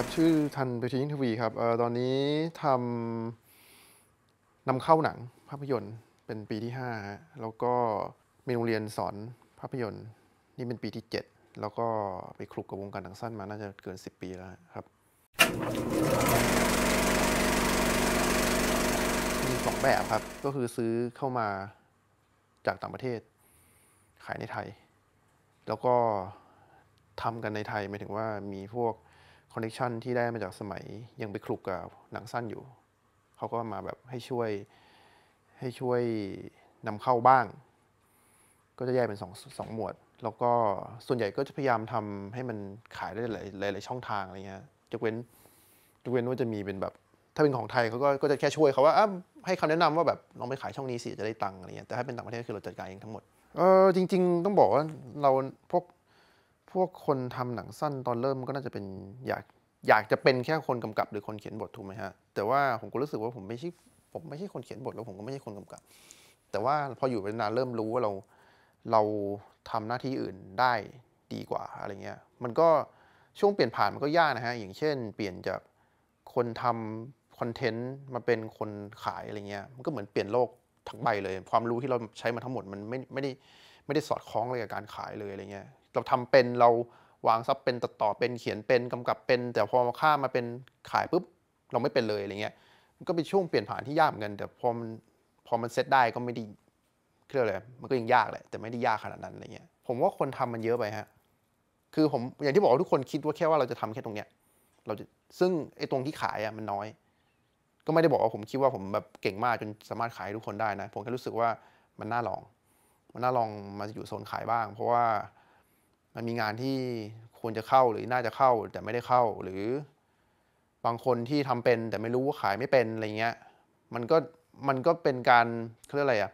ครับชื่อทันเปชิยทวีครับ ตอนนี้ทำนำเข้าหนังภาพยนตร์เป็นปีที่5แล้วก็มีโรงเรียนสอนภาพยนตร์ นี่เป็นปีที่ 7 แล้วก็ไปคลุกกับวงการหนังสั้นมา น่าจะเกิน 10 ปีแล้วครับ มีสองแบบครับ ก็คือซื้อเข้ามาจากต่างประเทศ ขายในไทย แล้วก็ทำกันในไทยหมายถึงว่ามีพวกคอนเนคชันที่ได้มาจากสมัยยังไปคลุกกับหนังสั้นอยู่เขาก็มาแบบให้ช่วยให้ช่วยนำเข้าบ้าง ก็จะแยกเป็นสองสองหมวด แล้วก็ส่วนใหญ่ก็จะพยายามทำให้มันขายได้หลายหลายช่องทาง อะไรเงี้ยจะเว้นจะเว้นว่าจะมีเป็นแบบ ถ้าเป็นของไทยเขาก็ก็จะแค่ช่วยเขาว่าให้คำแนะนำว่าแบบลองไปขายช่องนี้สิจะได้ตังค์อะไรเงี้ยแต่ถ้าเป็นต่างประเทศคือเราจัดการเองทั้งหมดเออจริง ๆต้องบอกว่าเราพวกพวกคนทำหนังสั้นตอนเริ่มก็น่าจะเป็นอยากอยากจะเป็นแค่คนกำกับหรือคนเขียนบทถูกไหมฮะแต่ว่าผมก็รู้สึกว่าผมไม่ใช่ผมไม่ใช่คนเขียนบทแล้วผมก็ไม่ใช่คนกำกับ แต่ว่าพออยู่เปนานเริ่มรู้ว่าเราเราทำหน้าที่อื่นได้ดีกว่าอะไรเงี้ยมันก็ช่วงเปลี่ยนผ่านมันก็ยากนะฮะอย่างเช่น เปลี่ยนจากคนทำคอนเทนต์มาเป็นคนขายอะไรเงี้ยมันก็เหมือนเปลี่ยนโลกทั้งใบเลย ความรู้ที่เราใช้มาทั้งหมดมันไม่ไม่ได้ไม่ได้สอดคล้องเลยกับการขายเลยอะไรเงี้ยเราทำเป็นเราวางซับเป็นตัดต่อเป็นเขียนเป็น กำกับเป็น แต่พอมาข้ามาเป็นขายปุ๊บ เราไม่เป็นเลยอะไรเงี้ย มันก็เป็นช่วงเปลี่ยนผ่านที่ยากเหมือนกันแต่พอมันพอมันเซตได้ก็ไม่ได้เรียดอลยมันก็ยังยากแหละแต่ไม่ได้ยากขนาดนั้นอะไรเงี้ย ผมว่าคนทำมันเยอะไปฮะคือผมอย่างที่บอกว่าทุกคนคิดว่าแค่ว่าเราจะทำแค่ตรงเนี้ย เราจะซึ่งไอ้ตรงที่ขายอะมันน้อย ก็ไม่ได้บอกว่าผมคิดว่าผมแบบเก่งมากจนสามารถขายทุกคนได้นะ ผมแค่รู้สึกว่ามันน่าลองมันน่าลองมาอยู่โซนขายบ้าง เพราะว่ามันมีงานที่ควรจะเข้าหรือน่าจะเข้าแต่ไม่ได้เข้า หรือ บางคนที่ทำเป็นแต่ไม่รู้ว่าขายไม่เป็นอะไรเงี้ย มันก็มันก็เป็นการเขาเรียกอะไรอะ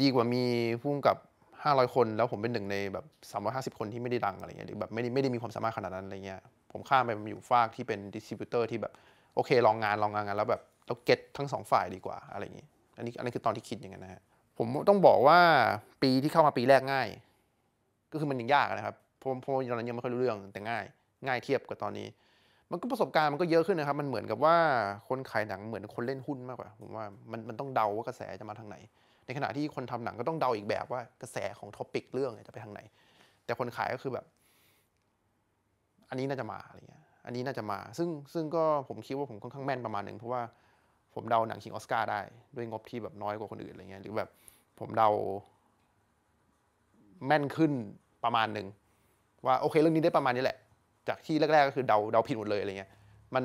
ดีกว่ามีพุ่งกับ 500 คน แล้วผมเป็นหนึ่งในแบบ350 คนที่ไม่ได้ดังอะไรเงี้ยหรือแบบไม่ได้ไม่ได้มีความสามารถขนาดนั้นอะไรเงี้ย ผมข้ามไปมอยู่ฟากที่เป็นดิสติบิวเตอร์ที่แบบโอเคลองงานลองงานงานแล้วแบบเราเก็ตทั้งสองฝ่ายดีกว่าอะไรอย่างี้ อันนี้อันนี้คือตอนที่คิดอย่างนั้นนะฮะผมต้องบอกว่าปีที่เข้ามาปีแรกง่าย ก็คือมันยังยากนะครับเพราะตอนนั้นยังไม่ค่อยรู้เรื่องแต่ง่าย ง่ายเทียบกับตอนนี้ มันก็ประสบการณ์มันก็เยอะขึ้นนะครับ มันเหมือนกับว่าคนขายหนัง เหมือนคนเล่นหุ้นมากกว่า ผมว่ามันมันต้องเดาว่ากระแสจะมาทางไหน ในขณะที่คนทำหนังก็ต้องเดาอีกแบบว่ากระแสของท็อปิกเรื่องจะไปทางไหน แต่คนขายก็คือแบบ อันนี้น่าจะมาอะไรเงี้ยอันนี้น่าจะมา ซึ่งซึ่งก็ผมคิดว่าผมค่อนข้างแม่นประมาณหนึ่งเพราะว่าผมเดาหนังชิงออสการ์ได้ด้วยงบที่แบบน้อยกว่าคนอื่นอะไรเงี้ยหรือแบบ ผมเดาแม่นขึ้นประมาณหนึ่งว่าโอเคเรื่องนี้ได้ประมาณนี้แหละ จากที่แรก ๆก็คือเดาเดาผิดหมดเลยอะไรเงี้ย มัน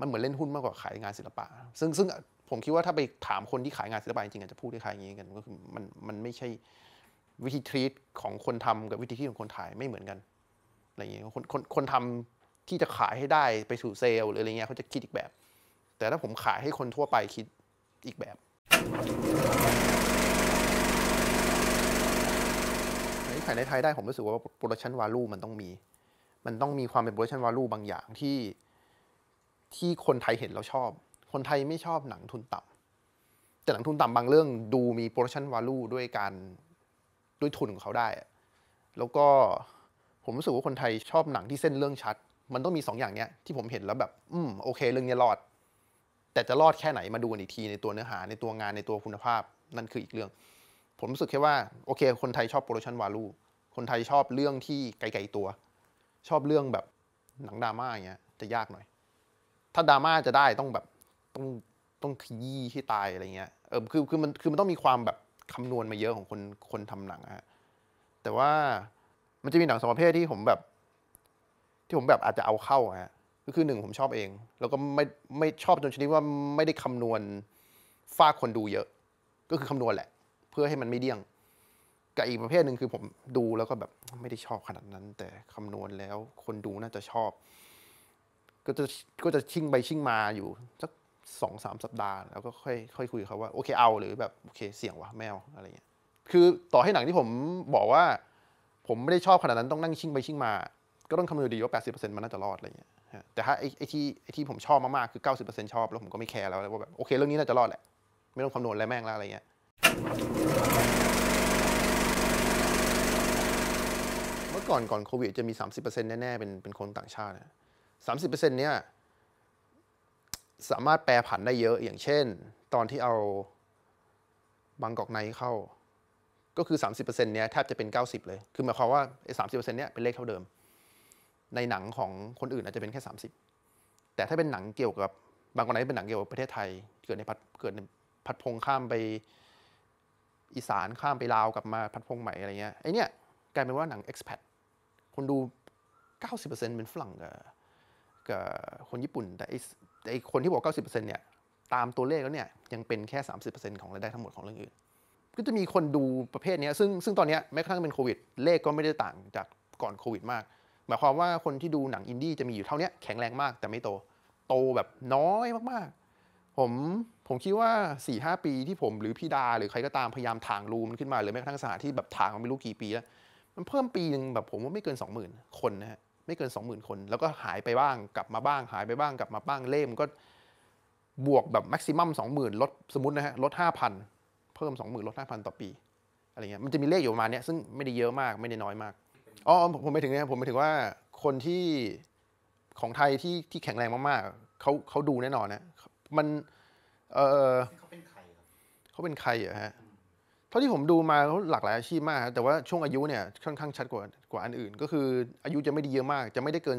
มันเหมือนเล่นหุ้นมากกว่าขายงานศิลปะ ซึ่งซึ่งผมคิดว่าถ้าไปถามคนที่ขายงานศิลปะจริงๆอาจจะพูดคล้ายๆอย่างนี้กันก็คือมันมันไม่ใช่วิธีทรีตของคนทำกับวิธีที่ของคนถ่ายไม่เหมือนกันอะไรเงี้ย คนคนคนทำที่จะขายให้ได้ไปสู่เซลล์หรืออะไรเงี้ยเขาจะคิดอีกแบบ แต่ถ้าผมขายให้คนทั่วไปคิดอีกแบบขายในไทยได้ผมรู้สึกว่าโปรดักชันวาลูมันต้องมี มันต้องมีความเป็นโปรดักชันวาลูบางอย่างที่ที่คนไทยเห็นแล้วชอบ คนไทยไม่ชอบหนังทุนต่ำแต่หนังทุนต่ำบางเรื่อง ดูมีโปรดักชันวาลูด้วยการด้วยทุนของเขาได้ แล้วก็ผมรู้สึกว่าคนไทยชอบหนังที่เส้นเรื่องชัด มันต้องมีสองอย่างเนี้ยที่ผมเห็นแล้วแบบ อืมโอเค เรื่องนี้รอด แต่จะรอดแค่ไหนมาดูกันอีกทีในตัวเนื้อหาในตัวงานในตัวคุณภาพนั่นคืออีกเรื่องผมรู้สึกแค่ว่าโอเค คนไทยชอบโปรดั c t i นวาลูคนไทยชอบเรื่องที่ไกลๆตัว ชอบเรื่องแบบหนังดราม่าอย่างเงี้ยจะยากหน่อย ถ้าดราม่าจะได้ต้องแบบต้องต้องขยี้ที่ตายอะไรเงี้ยเออคือคือมันคือมันต้องมีความแบบคำนวณมาเยอะของคนคนทำหนังอะแต่ว่ามันจะมีหนังสองประเภทที่ผมแบบ ที่ผมแบบอาจจะเอาเข้าฮะก็คือหนึ่งผมชอบเอง แล้วก็ไม่ไม่ชอบจนชนิดว่าไม่ได้คำนวณฝากคนดูเยอะ ก็คือคำนวณแหละพื่อให้มันไม่เดี่ยง กับอีกประเภทหนึ่งคือผมดูแล้วก็แบบไม่ได้ชอบขนาดนั้น แต่คำนวณแล้วคนดูน่าจะชอบ ก็จะก็จะชิ่งไปชิ่งมาอยู่สักสองสามสัปดาห์แล้วก็ค่อยค่อยคุยเขาว่าโอเคเอาหรือแบบโอเคเสี่ยงวะแมวอะไรเงี้ยคือต่อให้หนังที่ผมบอกว่า ผมไม่ได้ชอบขนาดนั้นต้องนั่งชิ่งไปชิ่งมา ก็ต้องคำนวณดีว่า80%มันน่าจะรอดอะไรเงี้ยแต่ถ้าไอ้ที่ไอ้ที่ผมชอบมากๆคือ90%ชอบแล้วผมก็ไม่แคร์แล้วว่าแบบโอเคเรื่องนี้น่าจะรอดแหละไม่ต้องคำนวณอะไรแม่งแล้วอะไรเงี้ยเมื่อก่อนก่อนโควิดจะมี 30%แน่ๆ เป็นเป็นคนต่างชาติสามสิบเปอร์เซ็นต์เนี่ยสามารถแปรผันได้เยอะอย่างเช่นตอนที่เอาบางกอกไนเข้า ก็คือ 30%เนี้ยแทบจะเป็น 90 เลยคือหมายความว่าไอ้สามสิบเปอร์เซ็นต์เนี้ยเป็นเลขเท่าเดิม ในหนังของคนอื่นอาจจะเป็นแค่ 30 แต่ถ้าเป็นหนังเกี่ยวกับบางกอกไนเป็นหนังเกี่ยวกับประเทศไทย เกิดในพัดเกิดในพัดพงข้ามไปอีสานข้ามไปลาวกลับมาพัดพงใหม่อะไรเงี้ยไอเนี้ยกลายเป็นว่าหนังเอ็กซ์แพดคนดู 90%เป็นฝรั่งกับกับคนญี่ปุ่น แต่ไอไอคนที่บอก 90%เนี่ยตามตัวเลขแล้วเนี่ย ยังเป็นแค่ 30%ของรายได้ทั้งหมดของเรื่องอื่น ก็จะมีคนดูประเภทนี้ซึ่งซึ่งตอนนี้แม้กระทั่งเป็นโควิด เลขก็ไม่ได้ต่างจากก่อนโควิดมาก หมายความว่าคนที่ดูหนังอินดี้จะมีอยู่เท่านี้แข็งแรงมากแต่ไม่โต โตแบบน้อยมากๆผมผมคิดว่า4ี่หปีที่ผมหรือพี่ดาหรือใครก็ตามพยายามถางรูมันขึ้นมาหรือแม้กระทั่งสถานที่แบบถางมันไม่รู้กี่ปีแล้วมันเพิ่มปีหนึ่งแบบผมว่าไม่เกิน 20,000 คนนะฮะไม่เกิน 20,000 คน แล้วก็หายไปบ้างกลับมาบ้างหายไปบ้างกลับมาบ้างเล่มก็บวกแบบแม็กซิมัมสองหมื่นลดสมมตินะฮะลดห้าพันเพิ่มสองหมื่นลดห้าพันต่อปีอะไรเงี้ยมันจะมีเลขอยู่ประมาณนี้ซึ่งไม่ได้เยอะมากไม่ได้น้อยมากอ๋อผมไม่ถึงเนียผมไม่ถึงว่าคนที่ของไทยที่ที่แข็งแรงมากๆเขาเขาดูแน่นอนนะมันเออเขาเป็นใครครับเขาเป็นใครอะฮะ เท่าที่ผมดูมาเขาหลากหลายอาชีพมากแต่ว่าช่วงอายุเนี่ยค่อนข้างชัดกว่ากว่าอันอื่น ก็คืออายุจะไม่ได้เยอะมาก จะไม่ได้เกิน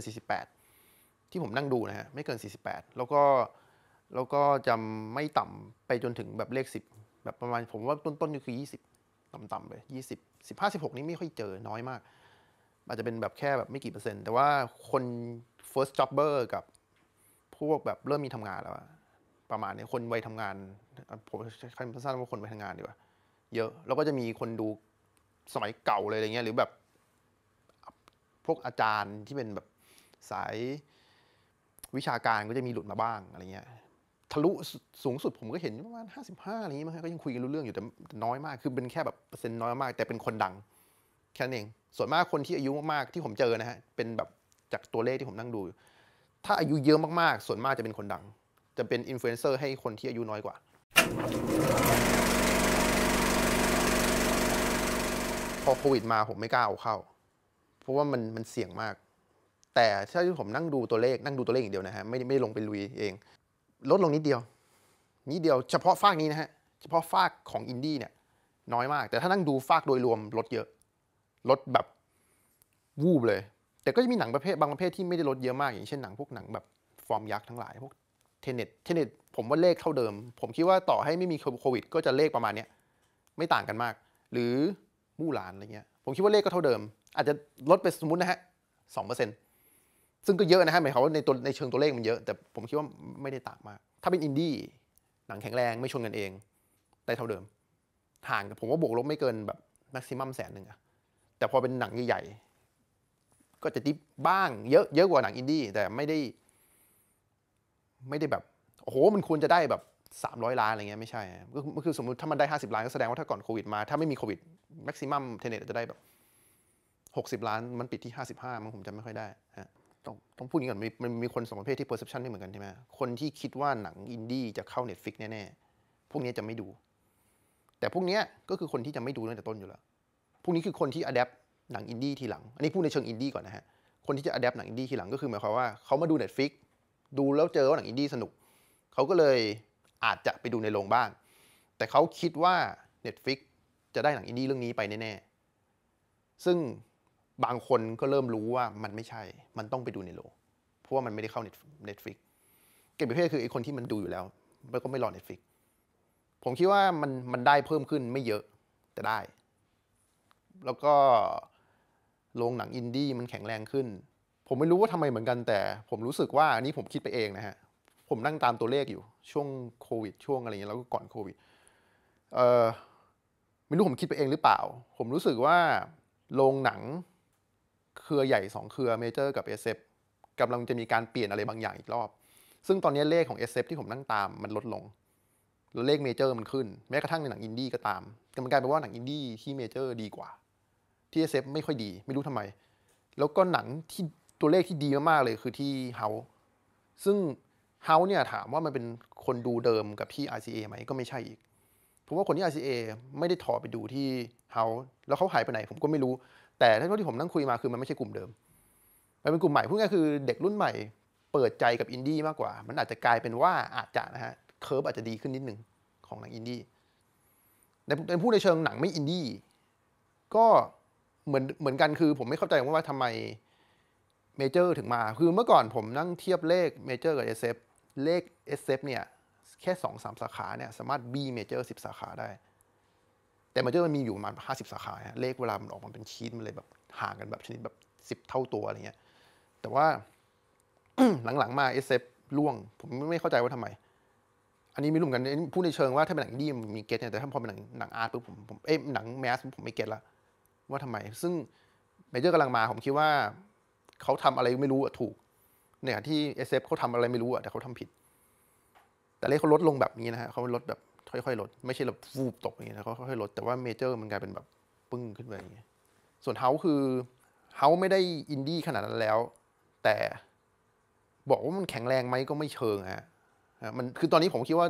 48 ที่ผมนั่งดูนะฮะ ไม่เกิน 48 แล้วก็ แล้วก็จะไม่ต่ำไปจนถึงแบบเลข10แบบประมาณผมว่าต้นๆก็คือ 20 ต่ำๆเลย20 15 16 นี้ไม่ค่อยเจอน้อยมาก อาจจะเป็นแบบแค่แบบไม่กี่เปอร์เซ็นต์แต่ว่าคน first jobber กับ พวกแบบเริ่มมีทำงานแล้วประมาณนี้คนวัยทำงานผมใช้คำสั้นๆว่าคนวัยทำงานดีกว่า เยอะแล้วก็จะมีคนดูสมัยเก่าเลยอะไรเงี้ยหรือแบบพวกอาจารย์ที่เป็นแบบสายวิชาการก็จะมีหลุดมาบ้าง อะไรเงี้ย ทะลุสูงสุดผมก็เห็นประมาณหห้าสิบ้าอะไรเงี้ยมั้งก็ยังคุยกันรู้เรื่องอยู่แต่น้อยมาก คือเป็นแค่แบบเปอร์เซ็นต์น้อยมาก แต่เป็นคนดัง แค่นั้นเอง ส่วนมากคนที่อายุมาก ๆ ที่ผมเจอนะฮะเป็นแบบจากตัวเลขที่ผมนั่งดู ถ้าอายุเยอะมากๆส่วนมากจะเป็นคนดังจะเป็นอินฟลูเอนเซอร์ให้คนที่อายุน้อยกว่า พอโควิดมาผมไม่กล้าเอาเข้าเพราะว่ามันมันเสี่ยงมาก แต่ถ้าที่ผมนั่งดูตัวเลขนั่งดูตัวเลขอย่างเดียวนะฮะไม่ไม่ลงไปลุยเอง ลดลงนิดเดียวนิดเดียว เฉพาะฟากนี้นะฮะเฉพาะฟากของอินดี้เนี่ยน้อยมาก แต่ถ้านั่งดูฟากโดยรวมลดเยอะ ลดแบบวูบเลย แต่ก็จะมีหนังประเภท บางประเภทที่ไม่ได้ลดเยอะมากอย่างเช่นหนัง พวกหนังแบบฟอร์มยักษ์ทั้งหลายพวกเทเน็ตเทเน็ตผมว่าเลขเท่าเดิม ผมคิดว่าต่อให้ไม่มีโควิดก็จะเลขประมาณนี้ไม่ต่างกันมาก หรือมู่หลานอะไรเงี้ยผมคิดว่าเลขก็เท่าเดิม อาจจะลดไปสมมตินะฮะสองเปอร์เซ็นต์ซึ่งก็เยอะนะฮะหมายความว่าในตัวในเชิงตัวเลขมันเยอะ แต่ผมคิดว่าไม่ได้ต่างมาก ถ้าเป็นอินดี้หนังแข็งแรงไม่ชนกันเองได้เท่าเดิมห่างผมว่าบวกลบไม่เกินแบบแม็กซิมัมแสนหนึ่งอะแต่พอเป็นหนังใหญ่ๆก็จะดิบบ้างเยอะเยอะกว่าหนังอินดี้แต่ไม่ได้ไม่ได้แบบ โอ้โห มันควรจะได้แบบ 300 ล้านอะไรเงี้ยไม่ใช่ก็คือสมมติถ้ามันได้ 50 ล้านก็แสดงว่าถ้าก่อนโควิดมา ถ้าไม่มีโควิดแม็กซิมัมเทเนตจะได้แบบ 60 ล้านมันปิดที่ 55 มันงผมจำไม่ค่อยได้ฮะต้องต้องพูดอย่างนี้ก่อนมีมันมีคนสองประเภทที่เพอร์เซพชันไม่เหมือนกันใช่ไหมคนที่คิดว่าหนังอินดี้จะเข้าเน็ตฟิกแน่ๆ พวกนี้จะไม่ดู แต่พวกนี้ก็คือคนที่จะไม่ดูตั้งแต่ต้นอยู่แล้ว พวกนี้คือคนที่อัดแอปหนังอินดี้ทีหลังอันนี้พูดในเชิงอินดี้ก่อนนะฮะคนที่จะัดแอปหนังอินดี้ทีหลัง ก็คือหมายความว่าเขามาดู Netflix ดูแล้วเจอว่าหนัง อินดี้สนุก เขาก็เลยอาจจะไปดูในโรงบ้าง แต่เขาคิดว่า Netflix จะได้หนังอินดี้เรื่องนี้ไปแน่ๆ ซึ่งบางคนก็เริ่มรู้ว่ามันไม่ใช่ มันต้องไปดูในโรง เพราะว่ามันไม่ได้เข้า Netflix เก็บประเภทคือไอ้คนที่มันดูอยู่แล้วมันก็ไม่รอ Netflix ผมคิดว่ามันมันได้เพิ่มขึ้นไม่เยอะแต่ได้ แล้วก็โรงหนังอินดี้มันแข็งแรงขึ้นผมไม่รู้ว่าทำไมเหมือนกันแต่ผมรู้สึกว่าอันนี้ผมคิดไปเองนะฮะผมนั่งตามตัวเลขอยู่ช่วงโควิดช่วงอะไรเงี้ยแล้วก็ก่อนโควิดเออไม่รู้ผมคิดไปเองหรือเปล่า ผมรู้สึกว่าโรงหนังเครือใหญ่2เครือเมเจอร์กับ s อเซกำลังจะมีการเปลี่ยนอะไรบางอย่างอีกรอบ ซึ่งตอนนี้เลขของ s อฟที่ผมนั่งตามมันลดลงแล้วเลขเมเจอร์มันขึ้นแม้กระทั่งในหนังอินดี้ก็ตามกตมันกลายเป็นว่าหนังอินดี้ที่เมเจอร์ดีกว่าที่เอไม่ค่อยดี ไม่รู้ทำไม แล้วก็หนังที่ตัวเลขที่ดีมากๆเลยคือที่เฮาซึ่งเฮาเนี่ยถามว่ามันเป็นคนดูเดิมกับที่ RCA ไหมก็ไม่ใช่อีก ผมว่าคนที่ RCA ไม่ได้ถอไปดูที่เฮาแล้วเขาหายไปไหนผมก็ไม่รู้ แต่เท่าที่ผมนั่งคุยมาคือมันไม่ใช่กลุ่มเดิม มันเป็นกลุ่มใหม่พูดง่ายคือเด็กรุ่นใหม่ เปิดใจกับอินดี้มากกว่า มันอาจจะกลายเป็นว่าอาจจะนะฮะเคิร์ฟอาจจะดีขึ้นนิดนึงของหนังอินดี้ในในพูดในเชิงหนังไม่อินดี้ก็เหมือนเหมือนกันคือผมไม่เข้าใจว่าทำไมเมเจอร์ถึงมา คือเมื่อก่อนผมนั่งเทียบเลขเมเจอร์กับ s อเลข s อเนี่ย แค่2อสาขาเนี่ยสามารถ B เมเจอร์สิสาขาได้ แต่เมเจอร์มันมีอยู่ประมาณห้าสาขา เลขเวลามันออกมาเป็นชีตมันเลยแบบห่างกันแบบชนิดแบบ 10 เท่าตัวอะไรเงี้ย แต่ว่าหลังๆมา SF ล่วง ผมไม่เข้าใจว่าทำไม อันนี้มีรุ้มกันพูดในเชิงว่าถ้าเป็นหนังดีมมีเก็ตเนี่ย แต่ถ้าพอเป็นหนังหนังอาร์ตปุ๊บผมผมเอ๊ะหนังแมส ผมไม่เก็ตละว่าทำไม ซึ่งเมเจอร์กำลังมาผมคิดว่าเขาทำอะไรไม่รู้อะถูก เนี่ยที่เอเซฟเขาทำอะไรไม่รู้อะแต่เขาทำผิด แต่เลขเขาลดลงแบบนี้นะฮะเขาลดแบบ ค่อยๆ ลด ไม่ใช่แบบฟูบตกอย่างเงี้ยนะเขาค่อยๆลด แต่ว่าเมเจอร์มันกลายเป็นแบบ ปึ้งขึ้นไปอย่างเงี้ยส่วนเฮาคือเฮาไม่ได้อินดี้ขนาดนั้นแล้ว แต่บอกว่ามันแข็งแรงไหมก็ไม่เชิงฮะมันคือตอนนี้ผมคิดว่า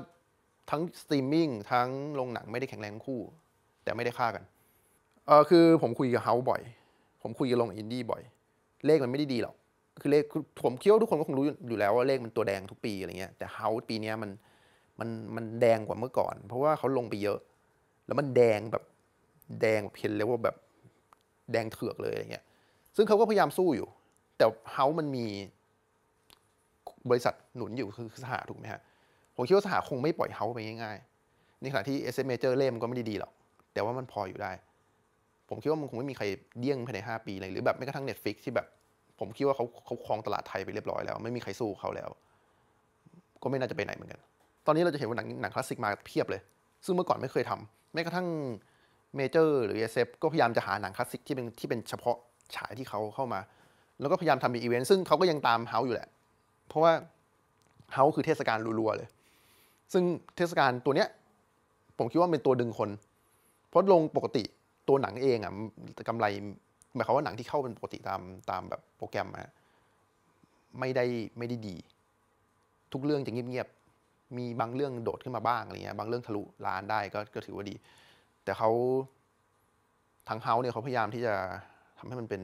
ทั้งสตรีมมิ่งทั้งโรงหนังไม่ได้แข็งแรงงคู่ แต่ไม่ได้ฆ่ากันเออคือผมคุยกับเฮาบ่อย ผมคุยกับโรงอินดี้บ่อยเลขมันไม่ได้ดีหรอก คือเลขผมคิดว่าทุกคนก็คงรู้อยู่แล้วว่าเลขมันตัวแดงทุกปีอะไรเงี้ย แต่เฮาปีนี้มันมันมันแดงกว่าเมื่อก่อน เพราะว่าเขาลงไปเยอะ แล้วมันแดงแบบแดงเหยนเลยว่าแบบแดงเถือกเลยอะไรเงี้ย ซึ่งเขาก็พยายามสู้อยู่ แต่เฮามันมีบริษัทหนุนอยู่คือสหาถูกไหมฮะ ผมคิดว่าสหาคงไม่ปล่อยเฮาไปง่ายๆในขณะที่เอเ a อเมเล่มก็ไม่ได้ดีหรอก แต่ว่ามันพออยู่ได้ผมคิดว่ามันคงไม่มีใครเดี้ยงภายใน 5 ปีเลยหรือแบบไม่กระทั่ง Netflix ที่แบบ ผมคิดว่าเขาเขาครองตลาดไทยไปเรียบร้อยแล้ว ไม่มีใครสู้เขาแล้ว ก็ไม่น่าจะไปไหนเหมือนกัน ตอนนี้เราจะเห็นว่าหนังหนังคลาสสิกมาเพียบเลย ซึ่งเมื่อก่อนไม่เคยทำแม้กระทั่งเมเจอร์หรือเอเซฟก็พยายามจะหาหนังคลาสสิกที่เป็นที่เป็นเฉพาะฉายที่เขาเข้ามา แล้วก็พยายามทำอีเวนต์ซึ่งเขาก็ยังตามเฮาอยู่แหละ เพราะว่าเฮาคือเทศกาลรัวๆเลย ซึ่งเทศกาลตัวเนี้ยผมคิดว่าเป็นตัวดึงคนเพราะลงปกติตัวหนังเองอ่ะกำไรหมายความว่าหนังที่เข้าเป็นปกติตามตามแบบโปรแกรมอะไม่ได้ไม่ได้ดี ทุกเรื่องจะเงียบๆมีบางเรื่องโดดขึ้นมาบ้างอะไรเงี้ยบางเรื่องทะลุล้านได้ก็ก็ถือว่าดี แต่เขาทางเฮาเนี่ยเขาพยายามที่จะทำให้มันเป็น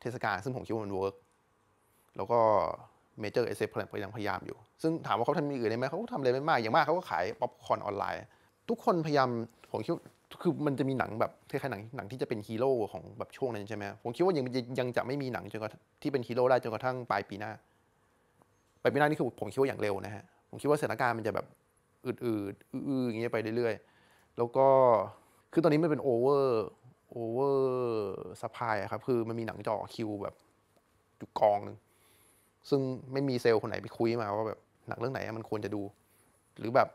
เทศกาลซึ่งผมคิดว่ามันเวิร์กแล้วก็เมเจอร์เอเซพก็ยังพยายามอยู่ ซึ่งถามว่าเขาทำมีอื่นได้ไหมเขาทำอะไรไม่มาก อย่างมากเขาก็ขายป๊อปคอร์นออนไลน์ ทุกคนพยายามผมคิดคือมันจะมีหนังแบบคล้ายๆหนังหนังที่จะเป็นฮีโร่ของแบบช่วงนั้นใช่ไหมผมคิดว่ายังยังจะไม่มีหนังจนกระที่เป็นฮีโร่ได้จนกระทั่งปลายปีหน้าปลายปีหน้านี่คือผมคิดว่าอย่างเร็วนะฮะผมคิดว่าสถานการณ์มันจะแบบ อืดๆอืดออย่างเงี้ยไปเรื่อยๆ แล้วก็คือตอนนี้มันเป็นโอเวอร์โอเวอร์สปายครับ คือมันมีหนังจ่อคิวแบบ จุูกองหนึ่งซึ่งไม่มีเซลล์คนไหนไปคุยมาว่าแบบหนังเรื่องไหนมันควรจะดู หรือแบบ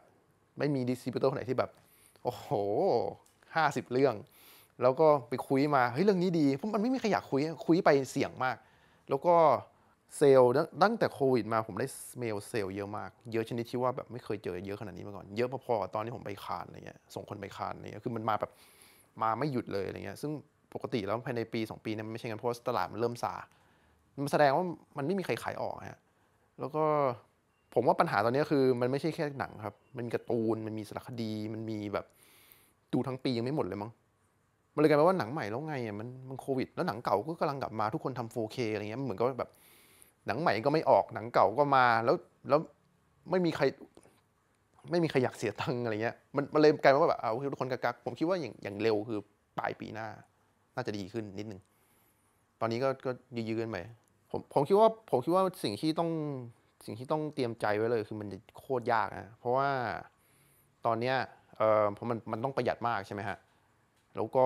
ไม่มีดิสติบิวเตอร์คนไหนที่แบบ โอ้โห50 เรื่อง แล้วก็ไปคุยมา เฮ้ยเรื่องนี้ดีเพราะมันไม่มีใครอยากคุยคุยไปเสี่ยงมาก แล้วก็เซลล์ ตั้งแต่โควิดมาผมได้เมลเซลล์เยอะมาก เยอะชนิดที่ว่าแบบไม่เคยเจอเยอะขนาดนี้มาก่อน เยอะพอๆตอนที่ผมไปคานอะไรเงี้ย ส่งคนไปคานอะไรเงี้ย คือมันมาแบบมาไม่หยุดเลยอะไรเงี้ย ซึ่งปกติแล้วภายในปี 2 ปีเนี่ยไม่ใช่เงินเพราะตลาดมันเริ่มซา มันแสดงว่ามันไม่มีใครขายออกฮะ แล้วก็ผมว่าปัญหาตอนนี้คือมันไม่ใช่แค่หนังครับ มันมีการ์ตูน มันมีสารคดี มันมีแบบดูทั้งปียังไม่หมดเลยมั้ง มันเลยกลายเป็นว่าหนังใหม่แล้วไงอ่ะมันมันโควิดแล้วหนังเก่าก็กำลังกลับมาทุกคนทำ 4K อะไรเงี้ยเหมือนกับแบบ หนังใหม่ก็ไม่ออกหนังเก่าก็มาแล้วแล้วไม่มีใคร ไม่มีใครอยากเสียตังอะไรเงี้ยมันมันเลยกลายเป็นว่าแบบเอาทุกคนกักกักผมคิดว่าอย่างอย่างเร็วคือปลายปีหน้า น่าจะดีขึ้นนิดนึงตอนนี้ก็ก็ยื้อกันไปผมผมคิดว่าผมคิดว่าสิ่งที่ต้องสิ่งที่ต้องเตรียมใจไว้เลย คือมันจะโคตรยากนะเพราะว่าตอนเนี้ยเพราะมันมันต้องประหยัดมากใช่ไหมฮะ แล้วก็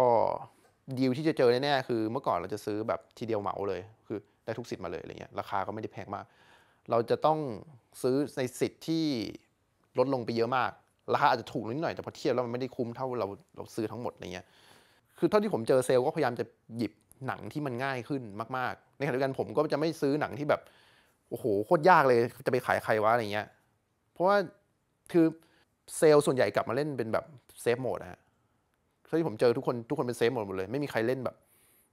ดีลที่จะเจอแน่ๆคือ เมื่อก่อนเราจะซื้อแบบทีเดียวเหมาเลย คือได้ทุกสิทธิ์มาเลยอะไรเงี้ยราคาก็ไม่ได้แพงมาก เราจะต้องซื้อในสิทธิ์ที่ลดลงไปเยอะมาก ราคาอาจจะถูกนิดหน่อย แต่พอเทียบแล้วมันไม่ได้คุ้มเท่าเราเราซื้อทั้งหมดอะไรเงี้ย คือเท่าที่ผมเจอเซลก็พยายามจะหยิบหนังที่มันง่ายขึ้นมาก ๆ ในขณะเดียวกันผมก็จะไม่ซื้อหนังที่แบบโอ้โหโคตรยากเลยจะไปขายใครวะอะไรเงี้ย เพราะว่าคือเซลล์ส่วนใหญ่กลับมาเล่นเป็นแบบเซฟโหมดนะฮะเท่าที่ผมเจอทุกคนทุกคนเป็นเซฟโหมดหมดเลย ไม่มีใครเล่นแบบ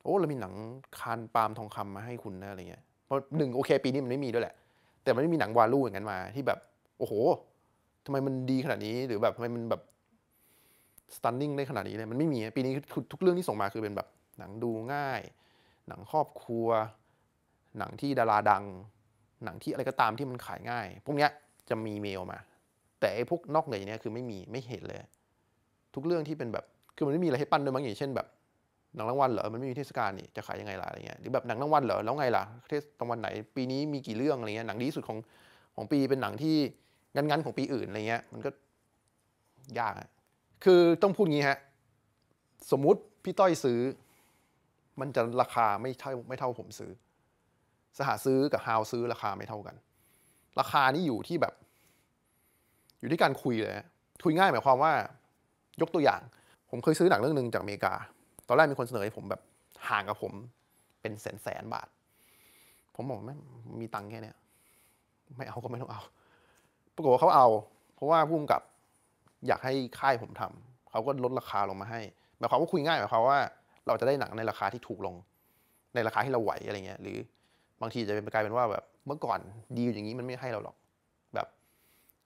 โอ้เรามีหนังคานปาล์มทองคำมาให้คุณนะอะไรเงี้ยเพราะหนึ่งโอเค ปีนี้มันไม่มีด้วยแหละ แต่มันไม่มีหนังวาลูอย่างนั้นมา ที่แบบโอ้โห ทำไมมันดีขนาดนี้หรือแบบทำไมมันแบบสตันนิ่งได้ขนาดนี้เลยมันไม่มีปีนี้ทุกเรื่องที่ส่งมาคือเป็นแบบหนังดูง่าย หนังครอบครัว หนังที่ดาราดัง หนังที่อะไรก็ตามที่มันขายง่าย พวกเนี้ยจะมีเมลมาแต่ไอ้พวกนอกเหนือเนี้ยคือไม่มีไม่เห็นเลย ทุกเรื่องที่เป็นแบบคือมันไม่มีอะไรให้ปั้นด้วยมั้งอย่างเช่นแบบหนังรางวัลเหรอมันไม่มีเทศกาลนี่จะขายยังไงล่ะอะไรเงี้ยหรือแบบหนังรางวัลเหรอแล้วไงล่ะเทศรางวัลไหนปีนี้มีกี่เรื่องอะไรเงี้ยหนังดีสุดของของปีเป็นหนังที่งันงันของปีอื่นอะไรเงี้ยมันก็ยากคือต้องพูดงี้ฮะสมมุติพี่ต้อยซื้อ มันจะราคาไม่เท่าไม่เท่าผมซื้อสหาซื้อกับฮาวซื้อราคาไม่เท่ากัน ราคานี่อยู่ที่แบบอยู่ที่การคุยเลยคุยง่าย หมายความว่า ยกตัวอย่าง ผมเคยซื้อหนังเรื่องหนึ่งจากอเมริกา ตอนแรกมีคนเสนอให้ผมแบบ ห่างกับผมเป็นแสนแสนบาท ผมบอกไม่ มีตังค์แค่นี้ไม่เอาก็ไม่ต้องเอา ปรากฏว่าเขาเอา เพราะว่าพุ่มกับอยากให้ค่ายผมทำเขาก็ลดราคาลงมาให้ หมายความว่าคุยง่ายหมายความว่าเราจะได้หนังในราคาที่ถูกลง ในราคาที่เราไหวอะไรเงี้ย หรือบางทีจะเป็นกลายเป็นว่าแบบเมื่อก่อนดีอย่างนี้มันไม่ให้เราหรอก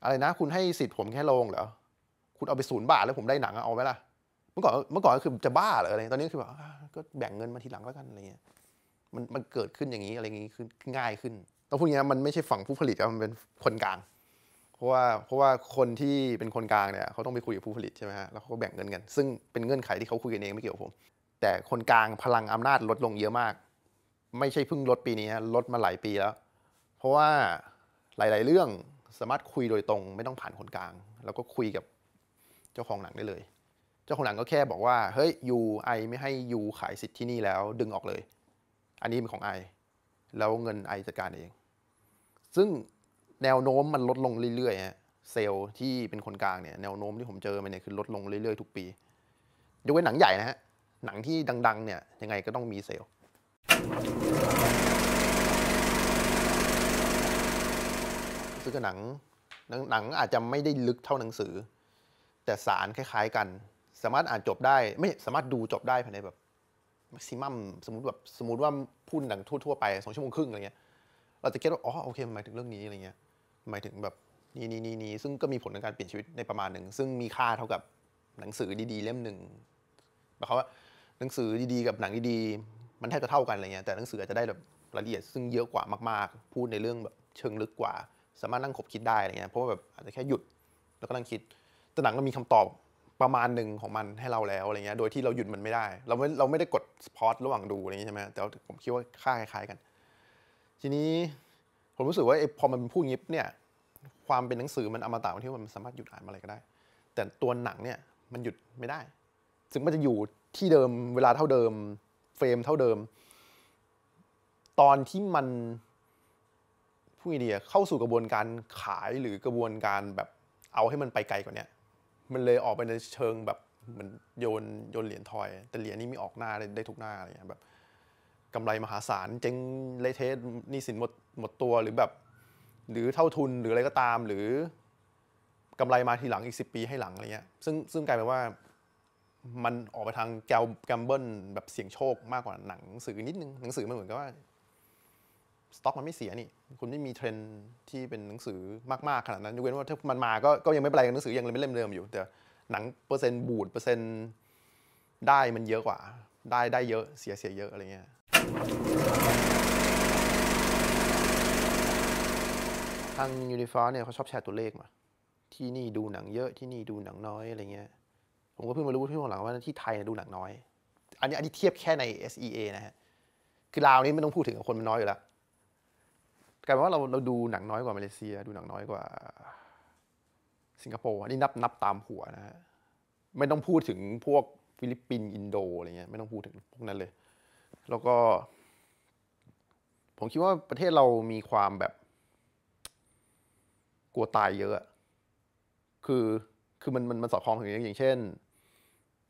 อะไรนะคุณให้สิทธิ์ผมแค่โรงเหรอคุณเอาไปศูนย์บาทแล้วผมได้หนังเอาไหมล่ะเมื่อก่อนเมื่อก่อนก็คือจะบ้าเหรออะไรตอนนี้คือแบบก็แบ่งเงินมาทีหลังแล้วกันอะไรเงี้ยมันมันเกิดขึ้นอย่างนี้อะไรเงี้ขึ้นง่ายขึ้นต้องพูดงนี้มันไม่ใช่ฝั่งผู้ผลิตมันเป็นคนกลางเพราะว่าเพราะว่าคนที่เป็นคนกลางเนี่ยเขาต้องไปคุยกับผู้ผลิตใช่ไหมฮะแล้วเขาก็แบ่งเงินกัน ซึ่งเป็นเงื่อนไขที่เขาคุยกันเองไม่เกี่ยวผมแต่คนกลางพลังอำนาจลดลงเยอะมาก ไม่ใช่เพิ่งลดปีนี้ลดมาหลายปีแล้วเพราะว่าหลาย ๆเรื่องสามารถคุยโดยตรงไม่ต้องผ่านคนกลาง แล้วก็คุยกับเจ้าของหนังได้เลย เจ้าของหนังก็แค่บอกว่าเฮ้ยยูไอไม่ให้ยูขายสิทธิ์ที่นี่แล้ว ดึงออกเลยอันนี้เป็นของไอแล้วเงินไอจัดการเอง ซึ่งแนวโน้มมันลดลงเรื่อยๆฮะเซลที่เป็นคนกลางเนี่ยแนวโน้มที่ผมเจอมาเนี่ยคือลดลงเรื่อยๆ ทุกปียกเว้นหนังใหญ่นะฮะหนังที่ดังๆเนี่ยยังไงก็ต้องมีเซลก็คือหนัง หนังอาจจะไม่ได้ลึกเท่าหนังสือ แต่สารคล้ายๆกัน สามารถอ่านจบได้ ไม่ สามารถดูจบได้ภายในแบบแม็กซิมัมสมมติแบบสมมติว่าพูดหนังทั่วๆไปสองชั่วโมงครึ่งอะไรเงี้ย เราจะคิดว่า อ๋อโอเคหมายถึงเรื่องนี้อะไรเงี้ย หมายถึงแบบนี่นี่นี่นี่ซึ่งก็มีผลในการเปลี่ยนชีวิตในประมาณหนึ่ง ซึ่งมีค่าเท่ากับหนังสือดีๆ เล่มหนึ่งหมายความว่า หนังสือดีๆกับหนังดีๆ มันแทบจะเท่ากันอะไรเงี้ย แต่หนังสืออาจจะได้แบบรายละเอียด ซึ่งเยอะกว่ามาก ๆ พูดในเรื่องแบบเชิงลึกกว่าสามารถนั่งคบคิดได้อะไรเงี้ยเพราะว่าแบบอาจจะแค่หยุดแล้วก็นั่งคิดแต่หนังก็มีคำตอบประมาณหนึ่งของมันให้เราแล้วอะไรเงี้ยโดยที่เราหยุดมันไม่ได้ เราไม่เราไม่ได้กดสปอตระหว่างดูอะไรเงี้ยใช่ไหมแต่ผมคิดว่าค่าคล้าย ๆกัน ทีนี้ผมรู้สึกว่าไอ้พอมันเป็นผู้ยิบเนี่ยความเป็นหนังสือมันอมตะที่มันสามารถหยุดอ่านอะไรก็ได้ แต่ตัวหนังเนี่ยมันหยุดไม่ได้ ซึ่งมันจะอยู่ที่เดิมเวลาเท่าเดิม เฟรมเท่าเดิม ตอนที่มันผู้มีเดียเข้าสู่กระบวนการขายหรือกระบวนการแบบเอาให้มันไปไกลกว่านี้มันเลยออกไปในเชิงแบบเหมือนโยนโยนเหรียญทอย แต่เหรียญนี้มีออกหน้าได้ทุกหน้าอะไรเงี้ยแบบกำไรมหาศาลเจ๊งเลเทสนี่สินหมดหมดตัวหรือแบบหรือเท่าทุนหรืออะไรก็ตามหรือกำไรมาทีหลังอีกสิปีให้หลังอะไรเงี้ยซึ่งซึ่งกลายเป็นว่ามันออกไปทางแกลแกมเบิลแบบเสี่ยงโชคมากกว่าหนังสือนิดนึงหนังสือมันเหมือนกับว่าสต็อกมันไม่เสียนี่คุณไม่มีเทรนที่เป็นหนังสือมากๆขนาดนั้นยกเว้นว่าถ้ามันมาก็ก็ยังไม่เป็นไรหนังสือยังเล่มเดิมอยู่ แต่หนังเปอร์เซ็นต์บูดเปอร์เซ็นต์ได้มันเยอะกว่า ได้ได้เยอะเสียเสียเยอะอะไรเงี้ยทางยูนิฟอร์เนี่ยเขาชอบแชร์ตัวเลขมาที่นี่ดูหนังเยอะที่นี่ดูหนังน้อย อะไรเงี้ย ผมก็เพิ่งมารู้เพิ่งหลังว่าที่ไทยดูหนังน้อย อันนี้อันนี้เทียบแค่ใน SEA นะฮะคือลาวนี้ไม่ต้องพูดถึงคนมันน้อยอยู่แล้วกลายเป็นว่าเราเราดูหนังน้อยกว่ามาเลเซีย ดูหนังน้อยกว่าสิงคโปร์อันนี้นับนับตามหัวนะฮะไม่ต้องพูดถึงพวกฟิลิปปินส์อินโดอะไรเงี้ยไม่ต้องพูดถึงพวกนั้นเลย แล้วก็ผมคิดว่าประเทศเรามีความแบบกลัวตายเยอะ คือคือมันมันมันสอดคล้องถึงอย่างเช่น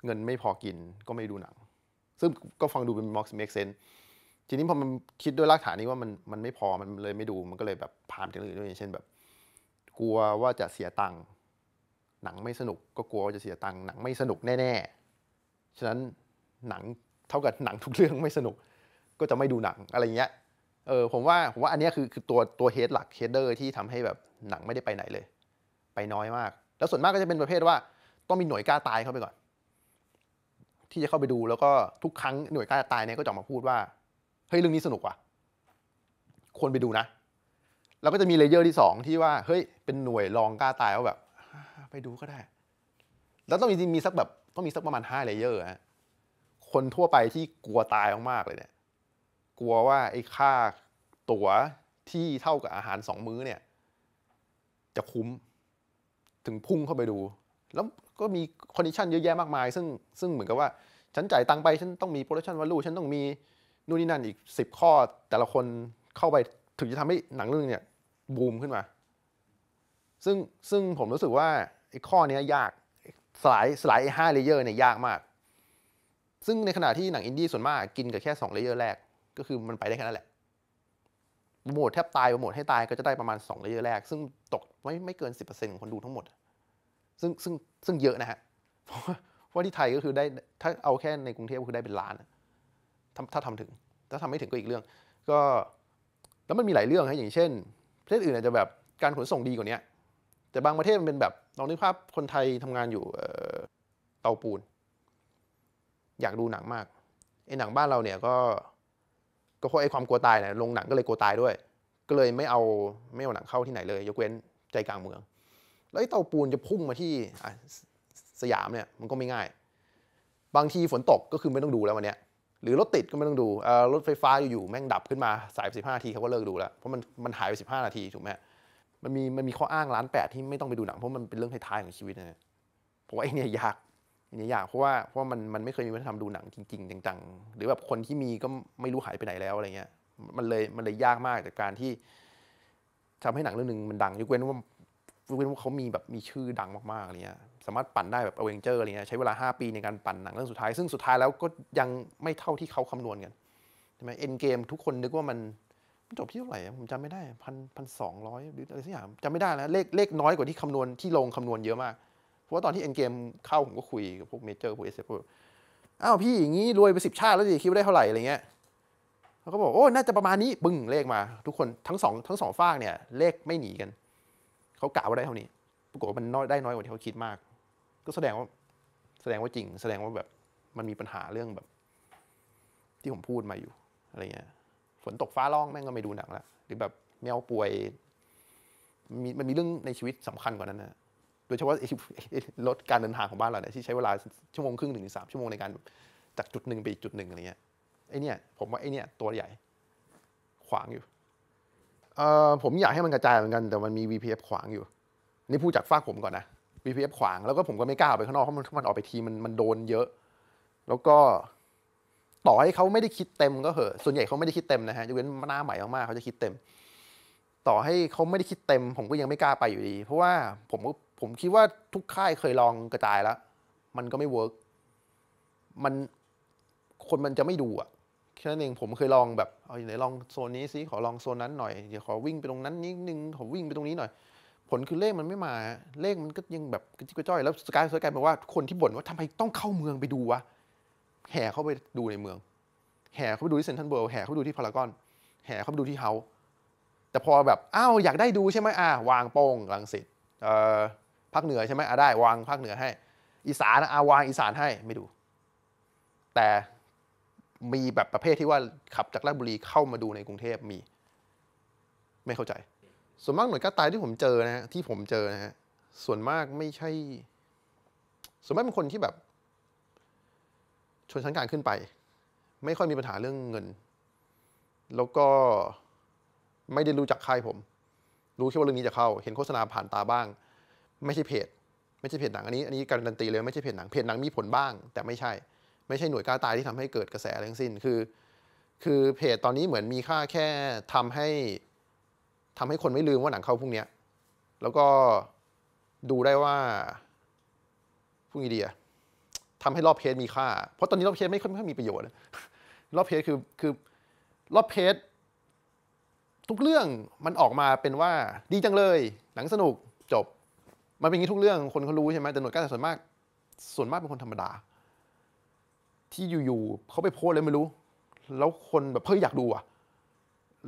เงินไม่พอกินก็ไม่ดูหนัง ซึ่งก็ฟังดูเป็นม็อกซ์เมกเซนทีนี้พอมันคิดด้วยรากฐานนี้ว่ามันมันไม่พอมันเลยไม่ดูมันก็เลยแบบพามถึงรื่อยๆวยเช่นแบบ กลัวว่าจะเสียตังค์หนังไม่สนุก ก็กลัวว่าจะเสียตังค์หนังไม่สนุกแน่ๆฉะนั้นหนังเท่ากับหนังทุกเรื่องไม่สนุก ก็จะไม่ดูหนังอะไรเงี้ยเออผมว่าผมว่าอันนี้คือคือตัวตัวเฮดหลักเฮดเดอร์ที่ทำให้แบบหนังไม่ได้ไปไหนเลย ไปน้อยมาก แล้วส่วนมากก็จะเป็นประเภทว่า ต้องมีหน่วยกล้าตายเข้าไปก่อนที่จะเข้าไปดูแล้วก็ทุกครั้งหน่วยกล้าตายเนี่ยก็จะมาพูดว่าฮ้ยเรื่องนี้สนุกว่ะ ควรไปดูนะ แล้วก็จะมีเลเยอร์ที่สองที่ว่า เฮ้ย เป็นหน่วยรองกล้าตายว่าแบบ ไปดูก็ได้ แล้วต้องมีมีสักแบบต้องมีสักประมาณห้าเลเยอร์ฮะ คนทั่วไปที่กลัวตายมากๆเลยเนี่ย กลัวว่าไอ้ค่าตั๋วที่เท่ากับอาหารสองมื้อเนี่ย จะคุ้มถึงพุ่งเข้าไปดู แล้วก็มีคอนดิชันเยอะแยะมากมายซึ่งซึ่งเหมือนกับว่า ฉันจ่ายตังไป ฉันต้องมีโปรดักชันวัลูฉันต้องมีนู่นนี่นั่นอีกสิบข้อ แต่ละคนเข้าไปถึงจะทำให้หนังเรื่องเนี่ยบูมขึ้นมาซึ่งซึ่งผมรู้สึกว่าไอ้ข้อนี้ยากสลายสลายไอ้ห้าเลเยอร์เนี่ยยากมาก ซึ่งในขณะที่หนังอินดี้ส่วนมากกินกับแค่สองเลเยอร์แรก ก็คือมันไปได้แค่นั้นแหละโปรโมทแทบตายโปรโมทให้ตายก็จะได้ประมาณ 2 เลเยอร์แรก ซึ่งตกไม่ไม่เกิน 10%ของคนดูทั้งหมด ซึ่งซึ่งซึ่งเยอะนะฮะเพราะว่าที่ไทยก็คือได้ถ้าเอาแค่ในกรุงเทพก็คือได้เป็นล้านถ้าทำถึง ถ้าทำไม่ถึงก็อีกเรื่อง ก็แล้วมันมีหลายเรื่องครอย่างเช่นประเทศอื่นอาจจะแบบการขนส่งดีกว่านี้แต่บางประเทศมันเป็นแบบลองนึกภาพคนไทยทำงานอยู่เตาปูน อยากดูหนังมากไอ้หนังบ้านเราเนี่ยก็ก็เพราะไอ้ความกลัวตายเนี่ยลงหนังก็เลยกลัวตายด้วย ก็เลยไม่เอาไม่เอาหนังเข้าที่ไหนเลยยกเว้นใจกลางเมือง แล้วไอ้เตาปูนจะพุ่งมาที่สยามเนี่ยมันก็ไม่ง่าย บางทีฝนตกก็คือไม่ต้องดูแล้ววันเนี้ยหรือรถติดก็ไม่ต้องดูรถไฟฟ้าอยู่ๆแม่งดับขึ้นมาสาย15นาทีเขาก็เลิกดูแล้วเพราะมันมันหายไป15 นาทีถูกไหมมันมีมันมีข้ออ้างร้านแปดที่ไม่ต้องไปดูหนัง เพราะมันเป็นเรื่องท้ายๆ ของชีวิตนะผมว่าไอ้นี่ยากเนี่ยากเพราะว่าเพราะมันมันไม่เคยมีวัฒนธรรมดูหนังจริงๆจังๆหรือแบบคนที่มีก็ไม่รู้หายไปไหนแล้วอะไรเงี้ยมันเลยมันเลยยากมากจากการที่ ทำให้หนังเรื่องหนึ่งมันดังยกเว้นว่ายกเว้นว่าเขามีแบบมีชื่อดังมากๆอะไรเงี้ยสามารถปั่นได้แบบอเวนเจอร์อะไรเงี้ยใช้เวลา 5 ปีในการปั่นหนังเรื่องสุดท้าย ซึ่งสุดท้ายแล้วก็ยังไม่เท่าที่เขาคำนวณกันใช่ไหมเอ็นเกมทุกคนนึกว่ามันจบที่เท่าไหร่ผมจำไม่ได้พันพันสองร้อยหรืออะไรสักอย่างจำไม่ได้แล้วเลขเลขน้อยกว่าที่คำนวณที่ลงคำนวณเยอะมาก เพราะว่าตอนที่เอ็นเกมเข้าผมก็คุยกับพวกเมเจอร์พวกเอสเอฟอ้าวพี่อย่างนี้รวยไปสิบชาติแล้วจิคิดว่าได้เท่าไหร่อะไรเงี้ยเขาบอกโอ้น่าจะประมาณนี้บึ้งเลขมา ทุกคนทั้งสองทั้งสองฝากเนี่ยเลขไม่หนีกันเขากะว่าได้เท่านี้ปรากฏว่ามันน้อยได้น้อยกว่าที่เขาคิดมากก็แสดงว่าแสดงว่าจริง แสดงว่าแบบมันมีปัญหาเรื่องแบบที่ผมพูดมาอยู่ อะไรเงี้ยฝนตกฟ้าร้องแม่งก็ไม่ดูหนังละหรือแบบแมวป่วยมีมันมีเรื่องในชีวิตสำคัญกว่านั้นนะ โดยเฉพาะรถการเดินทางของบ้านเราเนี่ยที่ใช้เวลาชั่วโมงครึ่งถึงสามชั่วโมงในการจากจุดหนึ่ง ไปอีกจุดหนึ่งอะไรเงี้ยไอเนี่ยผมว่าไอเนี่ยตัวใหญ่ขวางอยู่เอ่อผมอยากให้มันกระจายเหมือนกัน แต่มันมี VPF ขวางอยู่นี่พูดจากฝากผมก่อนนะ VPF ขวางแล้วก็ผมก็ไม่กล้าออกไปข้างนอกเพราะมันมันออกไปทีมันมันโดนเยอะ แล้วก็ต่อให้เขาไม่ได้คิดเต็มก็เหอะส่วนใหญ่เขาไม่ได้คิดเต็มนะฮะยกเว้นหน้าใหม่มากๆเขาจะคิดเต็ม ต่อให้เขาไม่ได้คิดเต็ม ผมก็ยังไม่กล้าไปอยู่ดีเพราะว่าผมก็ผมคิดว่าทุกค่ายเคยลองกระจายแล้วมันก็ไม่เวิร์กมันคนมันจะไม่ดูอ่ะแค่นั้นเองผมเคยลองแบบเอาไหนลองโซนนี้ซิขอลองโซนนั้นหน่อยเดี๋ยวขอวิ่งไปตรงนั้นนิดนึงขอวิ่งไปตรงนี้หน่อยผลคือเลขมันไม่มาเลขมันก็ยังแบบกระจิกกระจ้อยแล้วสกายสกายบอกว่าคนที่บ่นว่าทำไมต้องเข้าเมืองไปดูวะแห่เข้าไปดูในเมืองแห่เข้าไปดูที่เซนทันเบิร์์แห่เข้าไปดูที่พารากอน แห่ เข้าไปดูที่เฮาแต่พอแบบอ้าวอยากได้ดูใช่ไหมอ่าวางโป้งลังสิตเอ่อภาคเหนือใช่ไหมอ่าได้ วางภาคเหนือให้ อีสานอ่าวางอีสานให้ไม่ดู แต่มีแบบประเภทที่ว่าขับจากราชบุรีเข้ามาดูในกรุงเทพมี ไม่เข้าใจส่วนมากหน่วยกล้าตายที่ผมเจอนะฮะที่ผมเจอนะฮะส่วนมากไม่ใช่ส่วนมากเป็นคนที่แบบชนชั้นกลางขึ้นไป ไม่ค่อยมีปัญหาเรื่องเงิน แล้วก็ไม่ได้รู้จักค่ายผม รู้แค่ว่าเรื่องนี้จะเข้า เห็นโฆษณาผ่านตาบ้าง ไม่ใช่เพจไม่ใช่เพจหนังอันนี้อันนี้การันตีเลยไม่ใช่เพจหนังเพจหนังมีผลบ้าง แต่ไม่ใช่ไม่ใช่หน่วยกล้าตายที่ทำให้เกิดกระแสทั้งสิ้นคือ คือเพจตอนนี้เหมือนมีค่าแค่ทำให้ทำให้คนไม่ลืมว่าหนังเข้าพรุ่งนี้ แล้วก็ดูได้ว่าพรุ่งนี้ดีอะทำให้รอบเพจมีค่า เพราะตอนนี้รอบเพจไม่ค่อยมีประโยชน์รอบเพจคือคือรอบเพจทุกเรื่องมันออกมาเป็นว่าดีจังเลยหนังสนุกจบ มันเป็นอย่างนี้ทุกเรื่อง คนเขารู้ใช่ไหมแต่หนวดกา่ส่วนมาก ส่วนมากเป็นคนธรรมดา ที่อยู่ๆเขาไปโพสเลยไม่รู้ แล้วคนแบบเพิ่งอยากดูอ่ะ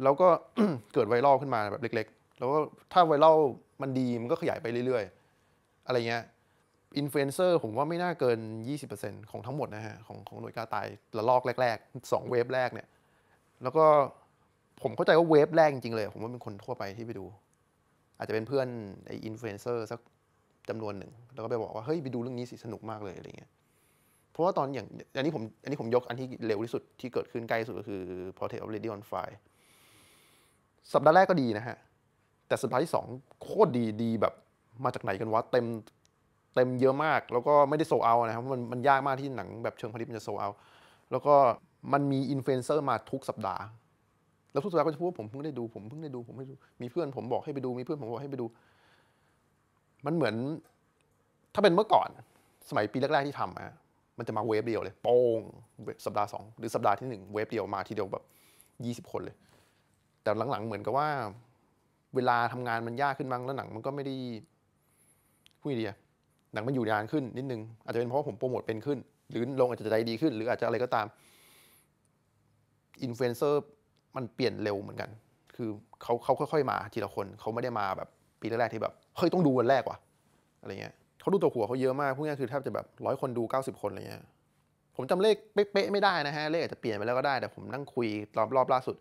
แล้วก็เกิดไวรัลขึ้นมาแบบเล็กๆ แล้วก็ถ้าไวรัลมันดี มันก็ขยายไปเรื่อยๆ อะไรเงี้ย อินฟลูเอนเซอร์ผมว่าไม่น่าเกิน 20%ของทั้งหมดนะฮะ ของของหน่วยกาตายละลอกแรกๆ2เวฟแรกเนี่ย แล้วก็ผมเข้าใจว่าเวฟแรกจริงๆ เลย ผมว่าเป็นคนทั่วไปที่ไปดู อาจจะเป็นเพื่อนไออินฟลูเอนเซอร์สักจำนวนหนึ่ง แล้วก็ไปบอกว่า เฮ้ย ไปดูเรื่องนี้สิสนุกมากเลยอะไรเงี้ย เพราะว่าตอนอย่างอันนี้ผมอันนี้ผมยกอันที่เร็วที่สุดที่เกิดขึ้นใกล้สุดก็คือ Portrait of Lady on Fire สัปดาห์แรกก็ดีนะฮะ แต่สัปดาห์ที่สองโคตรดีดีแบบมาจากไหนกันวะเต็มเต็มเยอะมากแล้วก็ไม่ได้โซเอานะครับมันมันยากมากที่หนังแบบเชิงพาณิชย์มันจะโซเอา แล้วก็มันมีอินฟลูเอนเซอร์มาทุกสัปดาห์ แล้วทุกสัปดาห์ก็จะพูดว่าผมเพิ่งได้ดู ผมเพิ่งได้ดูผมไม่ดูมีเพื่อนผมบอกให้ไปดูมีเพื่อนผมบอกให้ไปดู มันเหมือนถ้าเป็นเมื่อก่อนสมัยปีแรก ๆที่ทำอะมันจะมาเวฟเดียวเลย โป้งสัปดาห์สองหรือสัปดาห์ที่หนึ่งเวฟเดียวมาทีเดียวแบบยี่สิบคนเลยแต่หลัง ๆ เหมือนกับว่า เวลาทำงานมันยากขึ้นบ้างแล้วหนังมันก็ไม่ได้คุยเดียหนังมันอยู่นานขึ้นนิดนึงอาจจะเป็นเพราะผมโปรโมทเป็นขึ้นหรือลงอาจจะใจดีขึ้น หรืออาจจะอะไรก็ตามอินฟลูเอนเซอร์มันเปลี่ยนเร็วเหมือนกัน คือเขาเขาค่อยๆมาทีละคนเขาไม่ได้มาแบบปีแรกๆที่แบบเฮ้ยต้องดูวันแรกว่ะอะไรเงี้ยเขาดูตัวหัวเขาเยอะมากพวกนี้คือแทบจะแบบร้อยคนดู 90 คนอะไรเงี้ยผมจำเลขเป๊ะๆไม่ได้นะฮะเลขอาจจะเปลี่ยนไปแล้วก็ได้แต่ผมนั่งคุยรอบรอบล่าสุด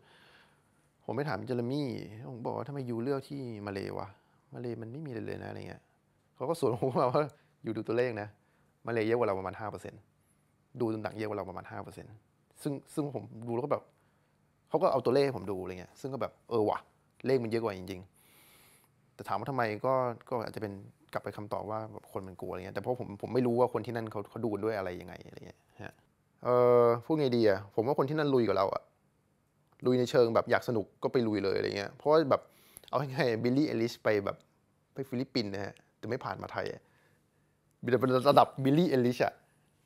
ผมไปถามเจอร์มี่ผมบอกว่าทำไมยูเลือกที่มาเลวะมาเลมันไม่มีเลยเลยนะอะไรเงี้ยเขาก็สวนผมมาว่าอยู่ดูตัวเลขนะ มาเลเยอะกว่าเราประมาณห้าเปอร์เซ็นต์ดูตำหนังเยอะกว่าเราประมาณห้าเปอร์เซ็นต์ซึ่งซึ่งผมดูแล้วก็แบบเขาก็เอาตัวเลขผมดูอะไรเงี้ยซึ่งก็แบบเออวะเลขมันเยอะกว่าจริงๆ แต่ถามว่าทำไมก็ก็อาจจะเป็นกลับไปคำตอบว่าแบบคนมันกลัวอะไรเงี้ยแต่เพราะผมผมไม่รู้ว่าคนที่นั่นเขาเขาดูด้วยอะไรยังไงอะไรเงี้ยฮะเออพูดไงดีอะผมว่าคนที่นั่นลุยกว่าเราอะลุยในเชิงแบบอยากสนุกก็ไปลุยเลยอะไรเงี้ย เพราะว่าแบบเอาง่ายๆบิลลี่เอลิชไปแบบไปฟิลิปปินส์นะฮะแต่ไม่ผ่านมาไทยมันเป็นระดับบิลลี่เอลิชอะ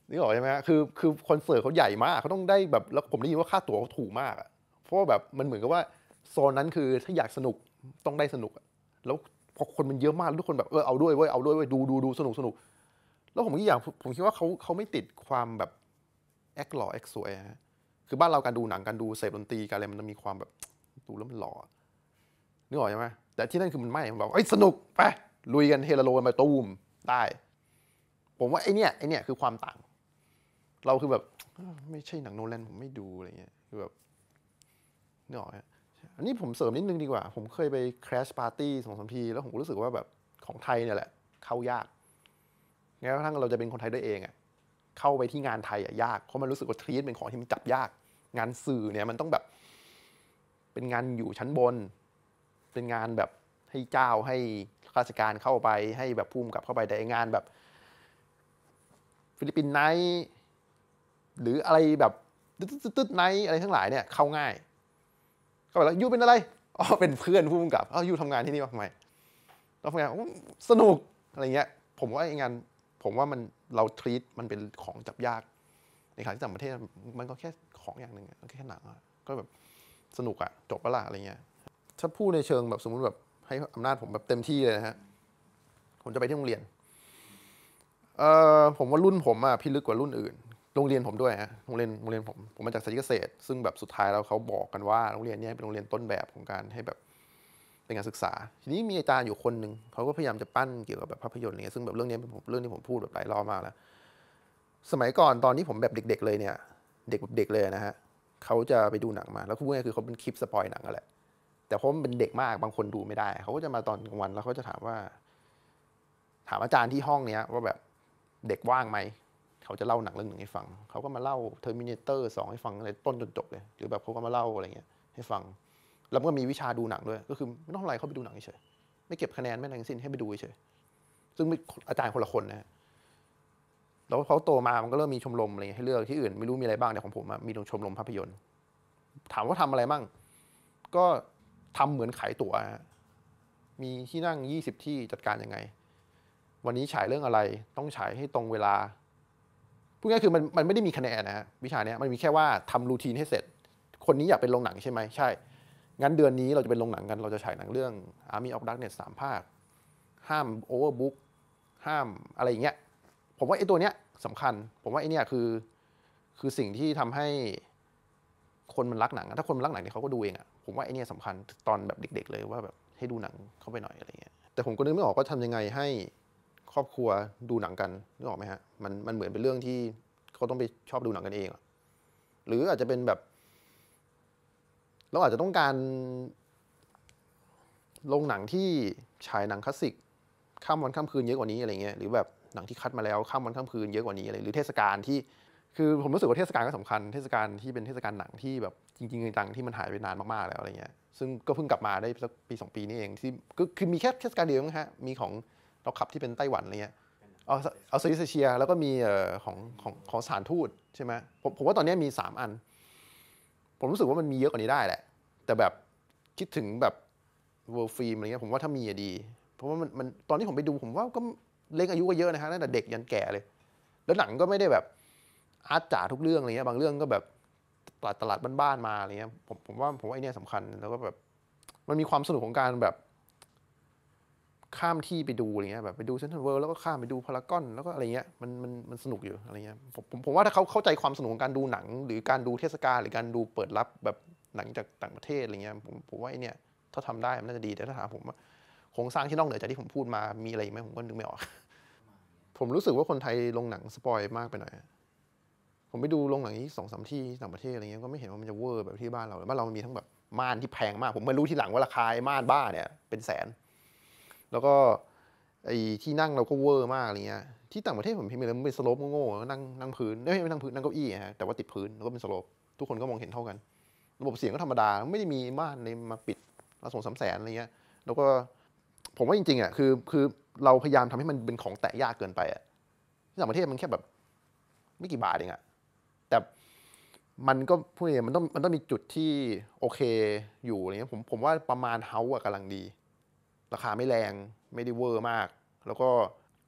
นี่หรอใช่ไหมฮะคือคือคอนเสิร์ตเขาใหญ่มากเขาต้องได้แบบแล้วผมได้ยินว่าค่าตั๋วเขาถูกมากอะเพราะว่าแบบมันเหมือนกับว่าโซนนั้นคือถ้าอยากสนุกต้องได้สนุก แล้วพอคนมันเยอะมากทุกคนแบบเออเอาด้วยเว้ยเอาด้วยเว้ยดูดูดูสนุกสนุกแล้วผมก็อยากผมคิดว่าเขาเขาไม่ติดความแบบแอคหล่อแอคสวยฮะคือบ้านเราการดูหนังการดูเสพดนตรีการอะไรมันจะมีความแบบดูแล้วมันหล่อนึกออกใช่ไหมแต่ที่นั่นคือมันไม่มันบอกไอ้สนุกไปลุยกันเฮลโลกันไปตูมได้ ผมว่า ไอเนี้ยไอเนี้ยคือความต่าง เราคือแบบไม่ใช่หนังโนแลนผมไม่ดูอะไรเงี้ยคือแบบนึกออกอันนี้ผมเสริมนิดนึงดีกว่า ผมเคยไปคราชปาร์ตี้สองสามทีแล้วผมรู้สึกว่าแบบของไทยเนี่ยแหละเข้ายากแม้กระทั่งเราจะเป็นคนไทยด้วยเองอะเข้าไปที่งานไทยอะยากเพราะมันรู้สึกว่าทรีตเป็นของที่มันจับยากงานสื่อเนี่ยมันต้องแบบเป็นงานอยู่ชั้นบน เป็นงานแบบให้เจ้าให้ข้าราชการเข้าไปให้แบบภูมิกับเข้าไปแต่งานแบบ ฟิลิปปินส์ไน์หรืออะไรแบบตึ๊ดๆไน์อะไรทั้งหลายเนี่ยเข้าง่ายก็แบบยูเป็นอะไรอ๋อเป็นเพื่อนภูมิกับอ๋อยูทำงานที่นี่มาทำไมเราทำงานสนุกอะไรเงี้ยผมว่าไองานผมว่ามันเราทรีตมันเป็นของจับยากในขณะที่ต่างประเทศมันก็แค่ของอย่างหนึ่งก็แค่หนังก็แบบสนุกอะจบปะละอะไรเงี้ย ถ้าพูดในเชิงแบบสมมติแบบให้อำนาจผมแบบเต็มที่เลยนะฮะ ผมจะไปที่โรงเรียน เอ่อผมว่ารุ่นผมอะพิลึกกว่ารุ่นอื่น โรงเรียนผมด้วยฮะ โรงเรียนโรงเรียนผมผมมาจากสายเกษตร ซึ่งแบบสุดท้ายแล้วเขาบอกกันว่าโรงเรียนนี้เป็นโรงเรียนต้นแบบของการให้แบบเป็นการศึกษา ทีนี้มีอาจารย์อยู่คนหนึ่งเขาก็พยายามจะปั้นเกี่ยวกับแบบภาพยนตร์เนี้ย ซึ่งแบบเรื่องนี้เป็นเรื่องที่ผมพูดแบบหลายรอบมากแล้ว สมัยก่อนตอนที่ผมแบบเด็ก ๆ เลยเนี่ยเด็กแบบเด็กเลยนะฮะเขาจะไปดูหนังมา แล้วพเนี่ยคือเขาเป็นคลิปสปอยหนังอะแหละ แต่เพราะมันเป็นเด็กมาก บางคนดูไม่ได้ เขาก็จะมาตอนกลางวัน แล้วเขาจะถามว่า ถามอาจารย์ที่ห้องเนี้ยว่าแบบ เด็กว่างไหม เขาจะเล่าหนังเรื่องหนึ่งให้ฟัง เขาก็มาเล่าเทอร์มินาเตอร์สองให้ฟังอะไรต้นจนจบเลย หรือแบบเขาก็มาเล่าอะไรเงี้ย ให้ฟัง แล้วก็มีวิชาดูหนังด้วย ก็คือไม่ต้องอะไรเขาไปดูหนังเฉยไม่เก็บคะแนนไม่อะไรทั้งสิ้นให้ไปดูเฉยซึ่งอาจารย์คนละคนนะแล้วเขาโตมามันก็เริ่มมีชมรมอะไรให้เลือกที่อื่น ไม่รู้มีอะไรบ้างแต่ของผม มีชมรมภาพยนตร์ ถามว่าทำอะไรบ้างก็ทำเหมือนขายตั๋วมีที่นั่งยี่สิบที่จัดการยังไง วันนี้ฉายเรื่องอะไรต้องฉายให้ตรงเวลาพูดง่ายคือมันมันไม่ได้มีคะแนนนะฮะวิชาเนี้ยมันมีแค่ว่าทำรูทีนให้เสร็จ คนนี้อยากเป็นโรงหนังใช่ไหมใช่ งั้นเดือนนี้เราจะเป็นโรงหนังกันเราจะฉายหนังเรื่อง Army of Darkness สามภาค ห้ามโอเวอร์บุ๊กห้ามอะไรอย่างเงี้ยผมว่าไอ้ตัวเนี้ยสำคัญ ผมว่าไอ้นี่คือคือสิ่งที่ทำให้คนมันรักหนังถ้าคนมันรักหนังเนี่ยเขาก็ดูเองอะผมว่าไอ้นี่สำคัญตอนแบบเด็กๆ เลยว่าแบบให้ดูหนังเข้าไปหน่อยอะไรเงี้ยแต่ผมก็นึกไม่ออกว่าทำยังไงให้ครอบครัวดูหนังกันนึกออกไหมฮะมันมันเหมือนเป็นเรื่องที่เขาต้องไปชอบดูหนังกันเองอหรืออาจจะเป็นแบบ เราอาจจะต้องการ ลงหนังที่ฉายหนังคลาสสิกข้ามวันข้ามคืนเยอะกว่านี้อะไรเงี้ยหรือแบบหนังที่คัดมาแล้ว ข้ามวันข้ามคืนเยอะกว่านี้อะไรหรือเทศกาลที่ คือผมรู้สึกว่าเทศกาลก็สำคัญ เทศกาลที่เป็นเทศกาลหนังที่แบบจริงงจังที่มันหายไปนานมากๆแล้วอะไรเงี้ย ซึ่งก็เพิ่งกลับมาได้สักปีสองปีนี่เองที่ก็คือมีแค่เทศกาลเดียวนะฮะมีของเราขับที่เป็นไต้หวันอะไรเงี้ยเอาเอาสวิสเชียแล้วก็มีของของของสถานทูตใช่ไหมผมผมว่าตอนนี้มีสามอัน ผมรู้สึกว่ามันมีเยอะกว่านี้ได้แหละ แต่แบบคิดถึงแบบเวิร์ฟิล์มอะไรเงี้ยผมว่าถ้ามีอะดีเพราะว่ามันมันตอนที่ผมไปดูผมว่าก็เล็กอายุก็เยอะนะฮะตั้งแต่เด็กยันแก่เลย แล้วหนังก็ไม่ได้แบบอาร์ตจ๋าทุกเรื่องอะไรเงี้ย บางเรื่องก็แบบตลาดตลาดบ้านๆมาอะไรเงี้ยผมผมว่าผมว่าไอเนี้ยสำคัญแล้วก็แบบมันมีความสนุกของการแบบ ข้ามที่ไปดูอะไรเงี้ย แบบไปดูเซนทรัลเวิลด์แล้วก็ข้ามไปดูพารากอนแล้วก็อะไรเงี้ย มันมันมันสนุกอยู่อะไรเงี้ยผมผมผมว่าถ้าเขาเข้าใจความสนุกของการดูหนังหรือการดูเทศกาลหรือการดูเปิดรับแบบหนังจากต่างประเทศอะไรเงี้ย ผมผมว่าไอเนี้ยถ้าทำได้มันน่าจะดีแต่ถ้าถามผมว่าครงสร้างที่นอกเหนือจากที่ผมพูดมามีอะไรอีกไหมผมก็นึกไม่ออก ผมรู้สึกว่าคนไทยลงหนังสปอยมากไปหน่อยผมไปดูลงหนังที่สองสามที่ต่างประเทศอะไรเงี้ยก็ไม่เห็นว่ามันจะเวอร์แบบที่บ้านเราบ้านเรามันมีทั้งแบบม่านที่แพงมาก ผมไม่รู้ที่หลังว่าราคาม่านบ้าเนี่ยเป็นแสน แล้วก็ไอ้ที่นั่งเราก็เวอร์มากอะไรเงี้ยที่ต่างประเทศผมเห็นมีอะไรมันเป็นสโลปโง่ๆนั่งนั่งพื้นไม่ไม่นั่งพื้นนั่งเก้าอี้ฮะแต่ว่าติดพื้นแล้วก็เป็นสโลปทุกคนก็มองเห็นเท่ากัน ระบบเสียงก็ธรรมดาไม่ได้มีม่านในมาปิดระส่งสามแสนอะไรเงี้ยแล้วก็ผมว่าจริงๆอ่ะคือคือเราพยายามทำให้มันเป็นของแตะยากเกินไปอ่ะที่ต่างประเทศมันแค่แบบไม่กี่บาทเองอ่ะแต่มันก็พูดเายมันต้องมันต้องมีจุดที่โอเคอยู่อะไรเงี้ยผมผมว่าประมาณเฮาส์กำลังดี ราคาไม่แรงไม่ได้เวอร์มาก แล้วก็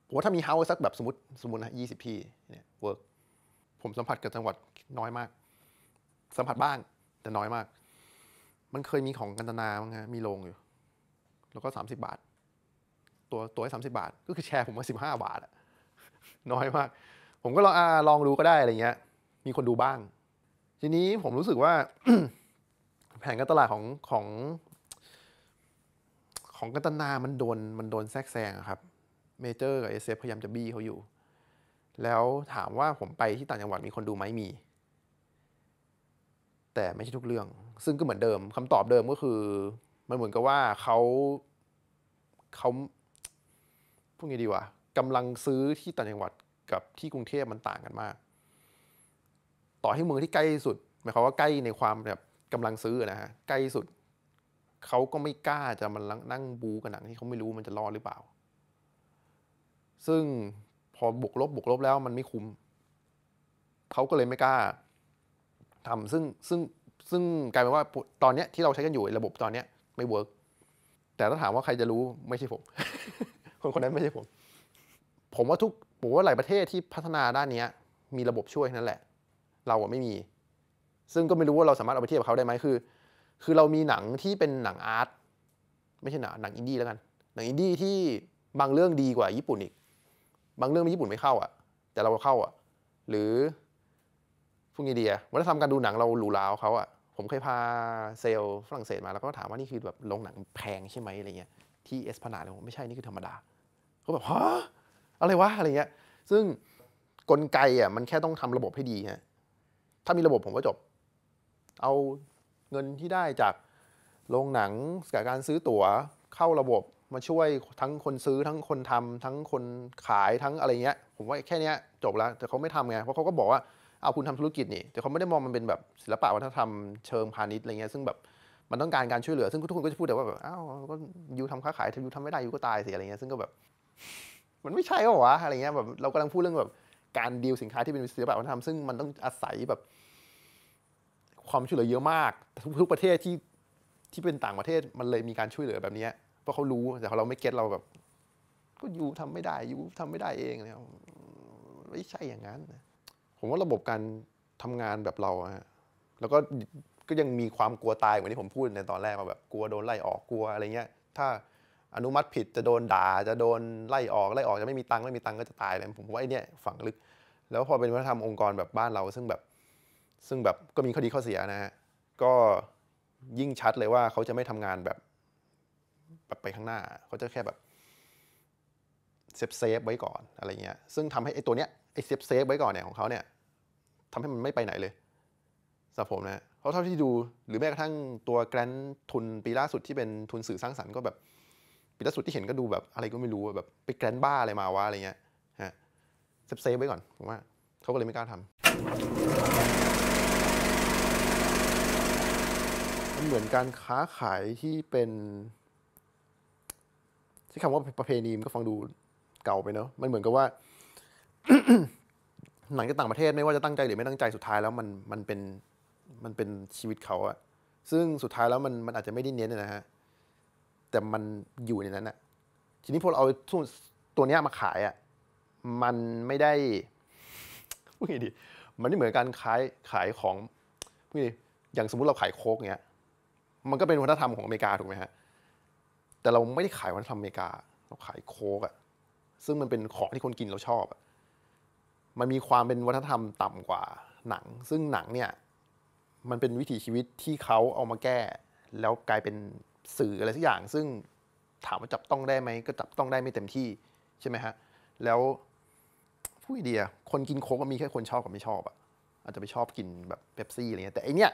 ผมว่าถ้ามีเฮาส์สักแบบสมมติสมมตินะยี่สิบที่เนี่ยเวิร์กผมสัมผัสกับจังหวัดน้อยมาก สัมผัสบ้างแต่น้อยมาก มันเคยมีของกันตนาบ้างฮะมีโรงอยู่ แล้วก็สามสิบบาทตัวตัวให้สามสิบาท ก็คือแชร์ผมมาสิบห้าบาทอะน้อยมาก ผมก็ลองอลองดูก็ได้อะไรเงี้ย มีคนดูบ้าง ทีนี้ผมรู้สึกว่า แผนการตลาดของของ ของกัตนามันโดนมันโดนแทรกแซงครับเมเจอร์กับเอเพยายามจะบี้เขาอยู่ แล้วถามว่าผมไปที่ต่างจังหวัดมีคนดูไหมมี แต่ไม่ใช่ทุกเรื่อง ซึ่งก็เหมือนเดิมคำตอบเดิมก็คือมันเหมือนกับว่าเขาเขาพวกนี้ดีว่ากำลังซื้อที่ต่างจังหวัดกับที่กรุงเทพมันต่างกันมาก ต่อให้เมืองที่ใกล้สุด หมายความว่าใกล้ในความแบบกำลังซื้อนะฮะใกล้สุดเขาก็ไม่กล้าจะมันนั่งบูกันหนังที่เขาไม่รู้มันจะรอดหรือเปล่า ซึ่งพอบวกลบบวกลบแล้วมันไม่คุ้มเขาก็เลยไม่กล้า ทำซึ่งซึ่งซึ่งกลายเป็นว่าตอนเนี้ยที่เราใช้กันอยู่ระบบตอนเนี้ยไม่เวิร์กแต่ถ้าถามว่าใครจะรู้ไม่ใช่ผมคนคนนั้นไม่ใช่ผม ผมว่าทุกผมว่าหลายประเทศที่พัฒนาด้านนี้มีระบบช่วยนั่นแหละ เราอะไม่มี ซึ่งก็ไม่รู้ว่าเราสามารถเอาไปเทียบกับเขาได้ไหมคือคือเรามีหนังที่เป็นหนังอาร์ตไม่ใช่หนัง หนังอินดี้แล้วกัน หนังอินดี้ที่บางเรื่องดีกว่าญี่ปุ่นอีก บางเรื่องญี่ปุ่นไม่เข้าอะ่ะ แต่เราเข้าอะ่ะหรือพวกนี้เดียวันนีรทำการดูหนังเราหรูหราเขาอะ่ะผมเคยพาเซลฝรั่งเศสมาแล้ว ก็ถามว่านี่คือแบบโรงหนังแพงใช่ไหมอะไรเงี้ยที่เอสพนาเลยผมไม่ใช่นี่คือธรรมดาแบบฮะอะไรวะอะไรเงี้ย ซึ่งกลไกอ่ะมันแค่ต้องทำระบบให้ดีฮะถ้ามีระบบผมก็จบ เอาเงินที่ได้จากโรงหนังกับการซื้อตั๋วเข้าระบบมาช่วยทั้งคนซื้อทั้งคนทำทั้งคนขายทั้งอะไรเงี้ยผมว่าแค่นี้จบแล้ว แต่เขาไม่ทำไงเพราะเขาก็บอกว่าเอาคุณทำธุรกิจนี่ แต่เขาไม่ได้มองมันเป็นแบบศิลปะวัฒนธรรมเชิงพาณิชย์อะไรเงี้ยซึ่งแบบมันต้องการการช่วยเหลือซึ่งทุกคนก็จะพูดแต่ว่าแบบอ้าวก็ยูทำค้าขาย้ายูทำไม่ได้ยูก็ตายสิอะไรเงี้ยซึ่งก็แบบมันไม่ใช่หรอวะอะไรเงี้ยแบบเรากำลังพูดเรื่องแบบการดีลสินค้าที่เป็นศิลปะวัฒนธรรมซึ่งมันต้องอาศัยแบบ ความช่วยเหลือเยอะมาก ทุกประเทศที่ที่เป็นต่างประเทศมันเลยมีการช่วยเหลือแบบนี้เพราะเขารู้แต่เราไม่เก็ตเราแบบ ก็ยูทำไม่ได้ยูทำไม่ได้เองเนี่ยไม่ใช่อย่างนั้นผมว่าระบบการทำงานแบบเราฮะแล้วก็ก็ยังมีความกลัวตายเหมือนที่ผมพูดในตอนแรกว่าแบบ กลัวโดนไล่ออกกลัวอะไรเงี้ย ถ้าอนุมัติผิดจะโดนด่า จะโดนไล่ออก ไล่ออกจะไม่มีตังค์ ไม่มีตังค์ก็จะตายเลยผมว่าไอ้นี่ฝังลึก แล้วพอเป็นวัฒนธรรมองค์กรแบบบ้านเรา ซึ่งแบบ ซึ่งแบบก็มีข้อดีข้อเสียนะฮะ ก็ยิ่งชัดเลยว่าเขาจะไม่ทำงานแบบ แบบไปข้างหน้า เขาจะแค่แบบเซฟเซฟไว้ก่อนอะไรเงี้ย ซึ่งทำให้ไอ้ตัวเนี้ยไอ้เซฟเซฟไว้ก่อนเนี่ยของเขาเนี่ยทำให้มันไม่ไปไหนเลยสำหรับผมนะเพราะเท่าที่ดู หรือแม้กระทั่งตัวแกรนทุนปีล่าสุดที่เป็นทุนสื่อสร้างสรรค์ก็แบบิดล่าสุดที่เห็นก็ดูแบบอะไรก็ไม่รู้แบบไปแกรนบ้าอะไรมาวะอะไรเงี้ยฮะเซฟไว้ก่อนผมว่า เขาก็เลยไม่กล้าทำมันเหมือนการค้าขายที่เป็นที่คำว่าประเพณีมันก็ฟังดูเก่าไปเนอะมันเหมือนกับว่า หนังจากต่างประเทศไม่ว่าจะตั้งใจหรือไม่ตั้งใจสุดท้ายแล้วมันมันเป็นมันเป็นชีวิตเขาอะซึ่งสุดท้ายแล้วมันมันอาจจะไม่ได้เน้นนะฮะแต่มันอยู่ในนั้นอะทีนี้พอเราเอาตัวนี้มาขายอะมันไม่ได้พูดไงดีมันไม่เหมือนการขายขายของพูดไงอย่างสมมติเราขายโค้กเนี้ย มันก็เป็นวัฒนธรรมของอเมริกาถูกไหมฮะ แต่เราไม่ได้ขายวัฒนธรรมอเมริกา เราขายโค้กอะซึ่งมันเป็นของที่คนกินเราชอบอะมันมีความเป็นวัฒนธรรมต่ำกว่าหนัง ซึ่งหนังเนี่ย มันเป็นวิถีชีวิตที่เขาเอามาแก้ แล้วกลายเป็นสื่ออะไรสักอย่างซึ่งถามว่าจับต้องได้ไหมก็จับต้องได้ไม่เต็มที่ใช่ไหมฮะแล้วผู้เดียคนกินโค้กมีแค่คนชอบกับไม่ชอบอะอาจจะไม่ชอบกินแบบเบปซี่อะไรเงี้ยแต่อันเนี้ย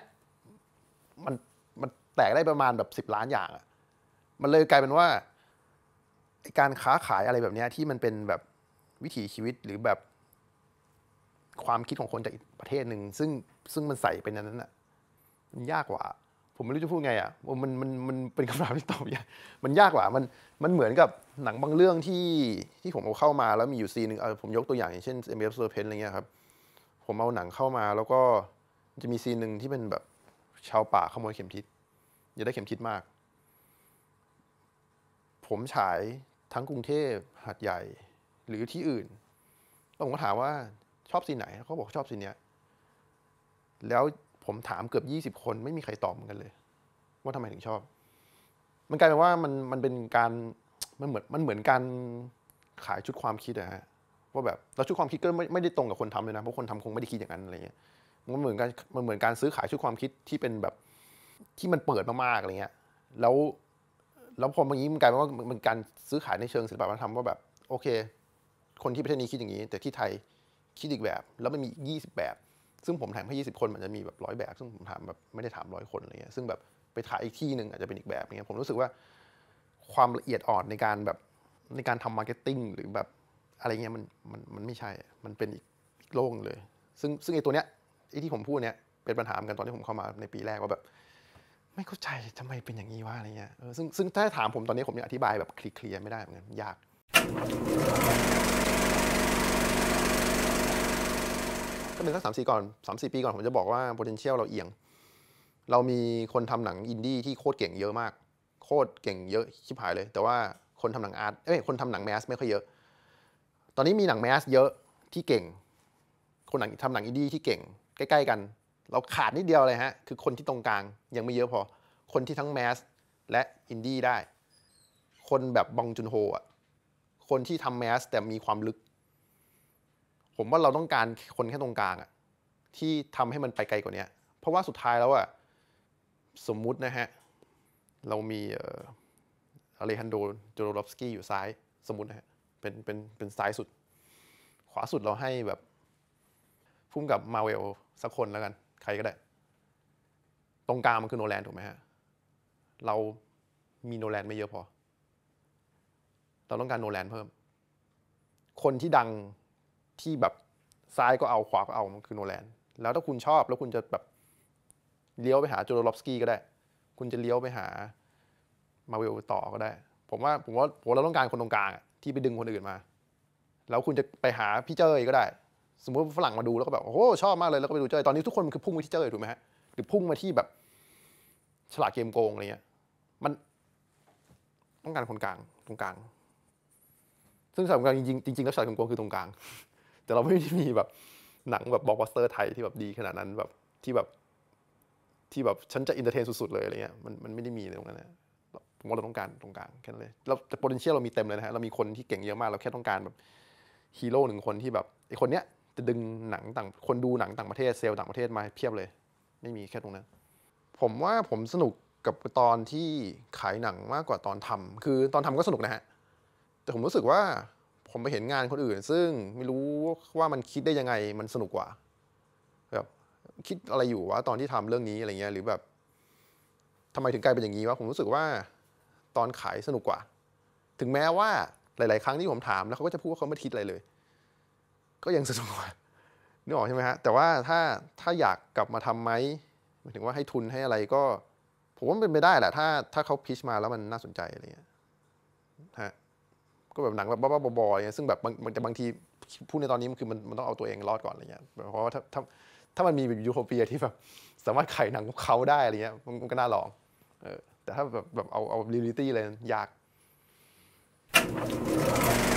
มันมันแตกได้ประมาณแบบสิบล้านอย่างอะมันเลยกลายเป็นว่าการค้าขายอะไรแบบนี้ที่มันเป็นแบบวิถีชีวิตหรือแบบ ความคิดของคนจากอีกประเทศหนึ่ง ซึ่งซึ่งมันใส่ไปนนั้นน่ะมันยากกว่าผมไม่รู้จะพูดไงอ่ะมันมันมันเป็นคำถามที่ตอบยากมันยากกว่ามันมันเหมือนกับหนังบางเรื่องที่ที่ผมเอาเข้ามาแล้วมีอยู่ซีนึงเออผมยกตัวอย่างอย่างเช่น m f s u r p e n อะไรเงี้ยครับผมเอาหนังเข้ามาแล้วก็จะมีซีนหนึ่งที่เป็นแบบชาวป่าขโมยเข็มทิศจะได้เข็มทิศมาก ผมฉายทั้งกรุงเทพหาดใหญ่หรือที่อื่นผมก็ถามว่าชอบซีนไหนเขาบอกชอบซีนเนี้ย แล้วผมถามเกือบ20 คนไม่มีใครตอบเหมือนกันเลย ว่าทำไมถึงชอบ มันกลายเป็นว่ามันมันเป็นการมันเหมือนมันเหมือนการขายชุดความคิดอะฮะว่าแบบแล้วชุดความคิดก็ไม่ไม่ได้ตรงกับคนทำเลยนะ เพราะคนทำคงไม่ได้คิดอย่างนั้นอะไรเงี้ยมันเหมือนกันมันเหมือนการซื้อขายชุดความคิดที่เป็นแบบที่มันเปิดมาก ๆอะไรเงี้ยแล้วแล้วพอมื่ยกี้มันกลายเป็นว่ามันการซื้อขายในเชิงศิลปวัฒนธรรมว่าแบบโอเค คนที่ประเทศนี้คิดอย่างนี้ แต่ที่ไทยคิดอีกแบบ แล้วมันมี20แบบซึ่งผมถามแค่20 คนมันจะมีแบบร้อยแบบซึ่งผมถามแบบไม่ได้ถามร้อยคนอะไรเงี้ยซึ่งแบบไปถ่ายอีกที่หนึ่งอาจจะเป็นอีกแบบเงี้ยผมรู้สึกว่าความละเอียดอ่อนในการแบบในการทำมาร์เก็ตติ้งหรือแบบอะไรเงี้ยมันมันมันไม่ใช่ มันเป็นอีกโลกเลย ซึ่งซึ่งไอ้ตัวเนี้ยไอ้ที่ผมพูดเนี้ยเป็นปัญหาเหมือนกันตอนที่ผมเข้ามาในปีแรกว่าแบบไม่เข้าใจทำไมเป็นอย่างนี้วะอะไรเงี้ยซึ่งซึ่งถ้าถามผมตอนนี้ผมยังอธิบายแบบเคลียร์ไม่ได้เหมือนกันยากก็เป็นสักสามสี่ก่อนสามสี่ปีก่อน ผมจะบอกว่า potential เราเอียง เรามีคนทำหนังอินดี้ที่โคตรเก่งเยอะมาก โคตรเก่งเยอะชิบหายเลย แต่ว่าคนทำหนังอาร์ตเอ้ยคนทำหนังแมสไม่ค่อยเยอะ ตอนนี้มีหนังแมสเยอะที่เก่ง คนหนังทำหนังอินดี้ที่เก่ง ใกล้ๆกัน เราขาดนิดเดียวเลยฮะคือคนที่ตรงกลางยังไม่เยอะพอ คนที่ทั้งแมสและอินดี้ได้ คนแบบบองจุนโฮอ่ะคนที่ทำแมสแต่มีความลึกผมว่าเราต้องการคนแค่ตรงกลางอะที่ทำให้มันไปไกลกว่านี้เพราะว่าสุดท้ายแล้วอะสมมุตินะฮะ เรามีอเลฮันโดโจโรลอฟสกี้อยู่ซ้ายสมมตินะฮะเป็นเป็นเป็นซ้ายสุด ขวาสุดเราให้แบบพุ่มกับมาเวลสักคนแล้วกัน ใครก็ได้ ตรงกลางมันคือโนแลนถูกไหมฮะ เรามีโนแลนไม่เยอะพอ เราต้องการโนแลนเพิ่ม คนที่ดังที่แบบซ้ายก็เอาขวาก็เอามันคือโนแลนแล้วถ้าคุณชอบแล้วคุณจะแบบเลี้ยวไปหาจูโรลอฟสกี้ก็ได้ คุณจะเลี้ยวไปหา มาเวลต่อก็ได้ ผมว่าผมว่าผมเราต้องการคนตรงกลางที่ไปดึงคนอื่นมา แล้วคุณจะไปหาพี่เจยก็ได้ สมมติฝรั่งมาดูแล้วก็แบบโอ้ชอบมากเลยแล้วก็ไปดูเจยตอนนี้ทุกคนคือพุ่งไปที่เจยถูกไหมฮะหรือพุ่งมาที่แบบฉลาดเกมโกงอะไรเงี้ยมันต้องการคนกลางตรงกลาง ซึ่งสำหรับจริงจริงแล้วฉลาดเกมโกงคือตรงกลางแต่เราไม่ได้มีแบบหนังแบบบล็อกบัสเตอร์ไทยที่แบบดีขนาดนั้นแบบที่แบบที่แบบฉันจะอินเตอร์เทนสุดๆเลยอะไรเงี้ยมันมันไม่ได้มีตรงนั้นนะผมว่าเราต้องการตรงกลางแค่นั้นเลยเราแต่ potential เรามีเต็มเลยนะฮะเรามีคนที่เก่งเยอะมาก เราแค่ต้องการแบบฮีโร่หนึ่งคนที่แบบไอคนเนี้ย จะดึงหนังต่างคนดูหนังต่างประเทศเซลล์ต่างประเทศมาเพียบเลย ไม่มีแค่ตรงนั้น ผมว่าผมสนุกกับตอนที่ขายหนังมากกว่าตอนทำ คือตอนทำก็สนุกนะฮะแต่ผมรู้สึกว่าผมไปเห็นงานคนอื่นซึ่งไม่รู้ว่ามันคิดได้ยังไงมันสนุกกว่าแบบคิดอะไรอยู่วะตอนที่ทำเรื่องนี้อะไรเงี้ยหรือแบบทำไมถึงกลายเป็นอย่างนี้วะผมรู้สึกว่าตอนขายสนุกกว่า ถึงแม้ว่าหลาย ๆ ครั้งที่ผมถามแล้วเขาก็จะพูดว่าเขาไม่คิดอะไรเลย ก็ยังสนุกกว่านึกออกใช่ไหมฮะ แต่ว่าถ้าถ้าอยากกลับมาทํำไหมหมายถึงว่าให้ทุนให้อะไรก็ ผมว่าเป็นไปได้แหละถ้าถ้าเขาพิชมาแล้วมันน่าสนใจอะไรเงี้ย ฮะก็แบบหนังแบบบ้าๆบอๆอย่างซึ่งแบบมันแต่บางทีพูดในตอนนี้มันคือมันมันต้องเอาตัวเองรอดก่อนอะไรเงี้ยเพราะว่าถ้าถ้าถ้ามันมีแบบยูโทเปียที่แบบสามารถไขหนังเขาได้อะไรเงี้ยมันก็น่าลองเออแต่ถ้าแบบแบบเอาเอาเรียลิตี้เลยยาก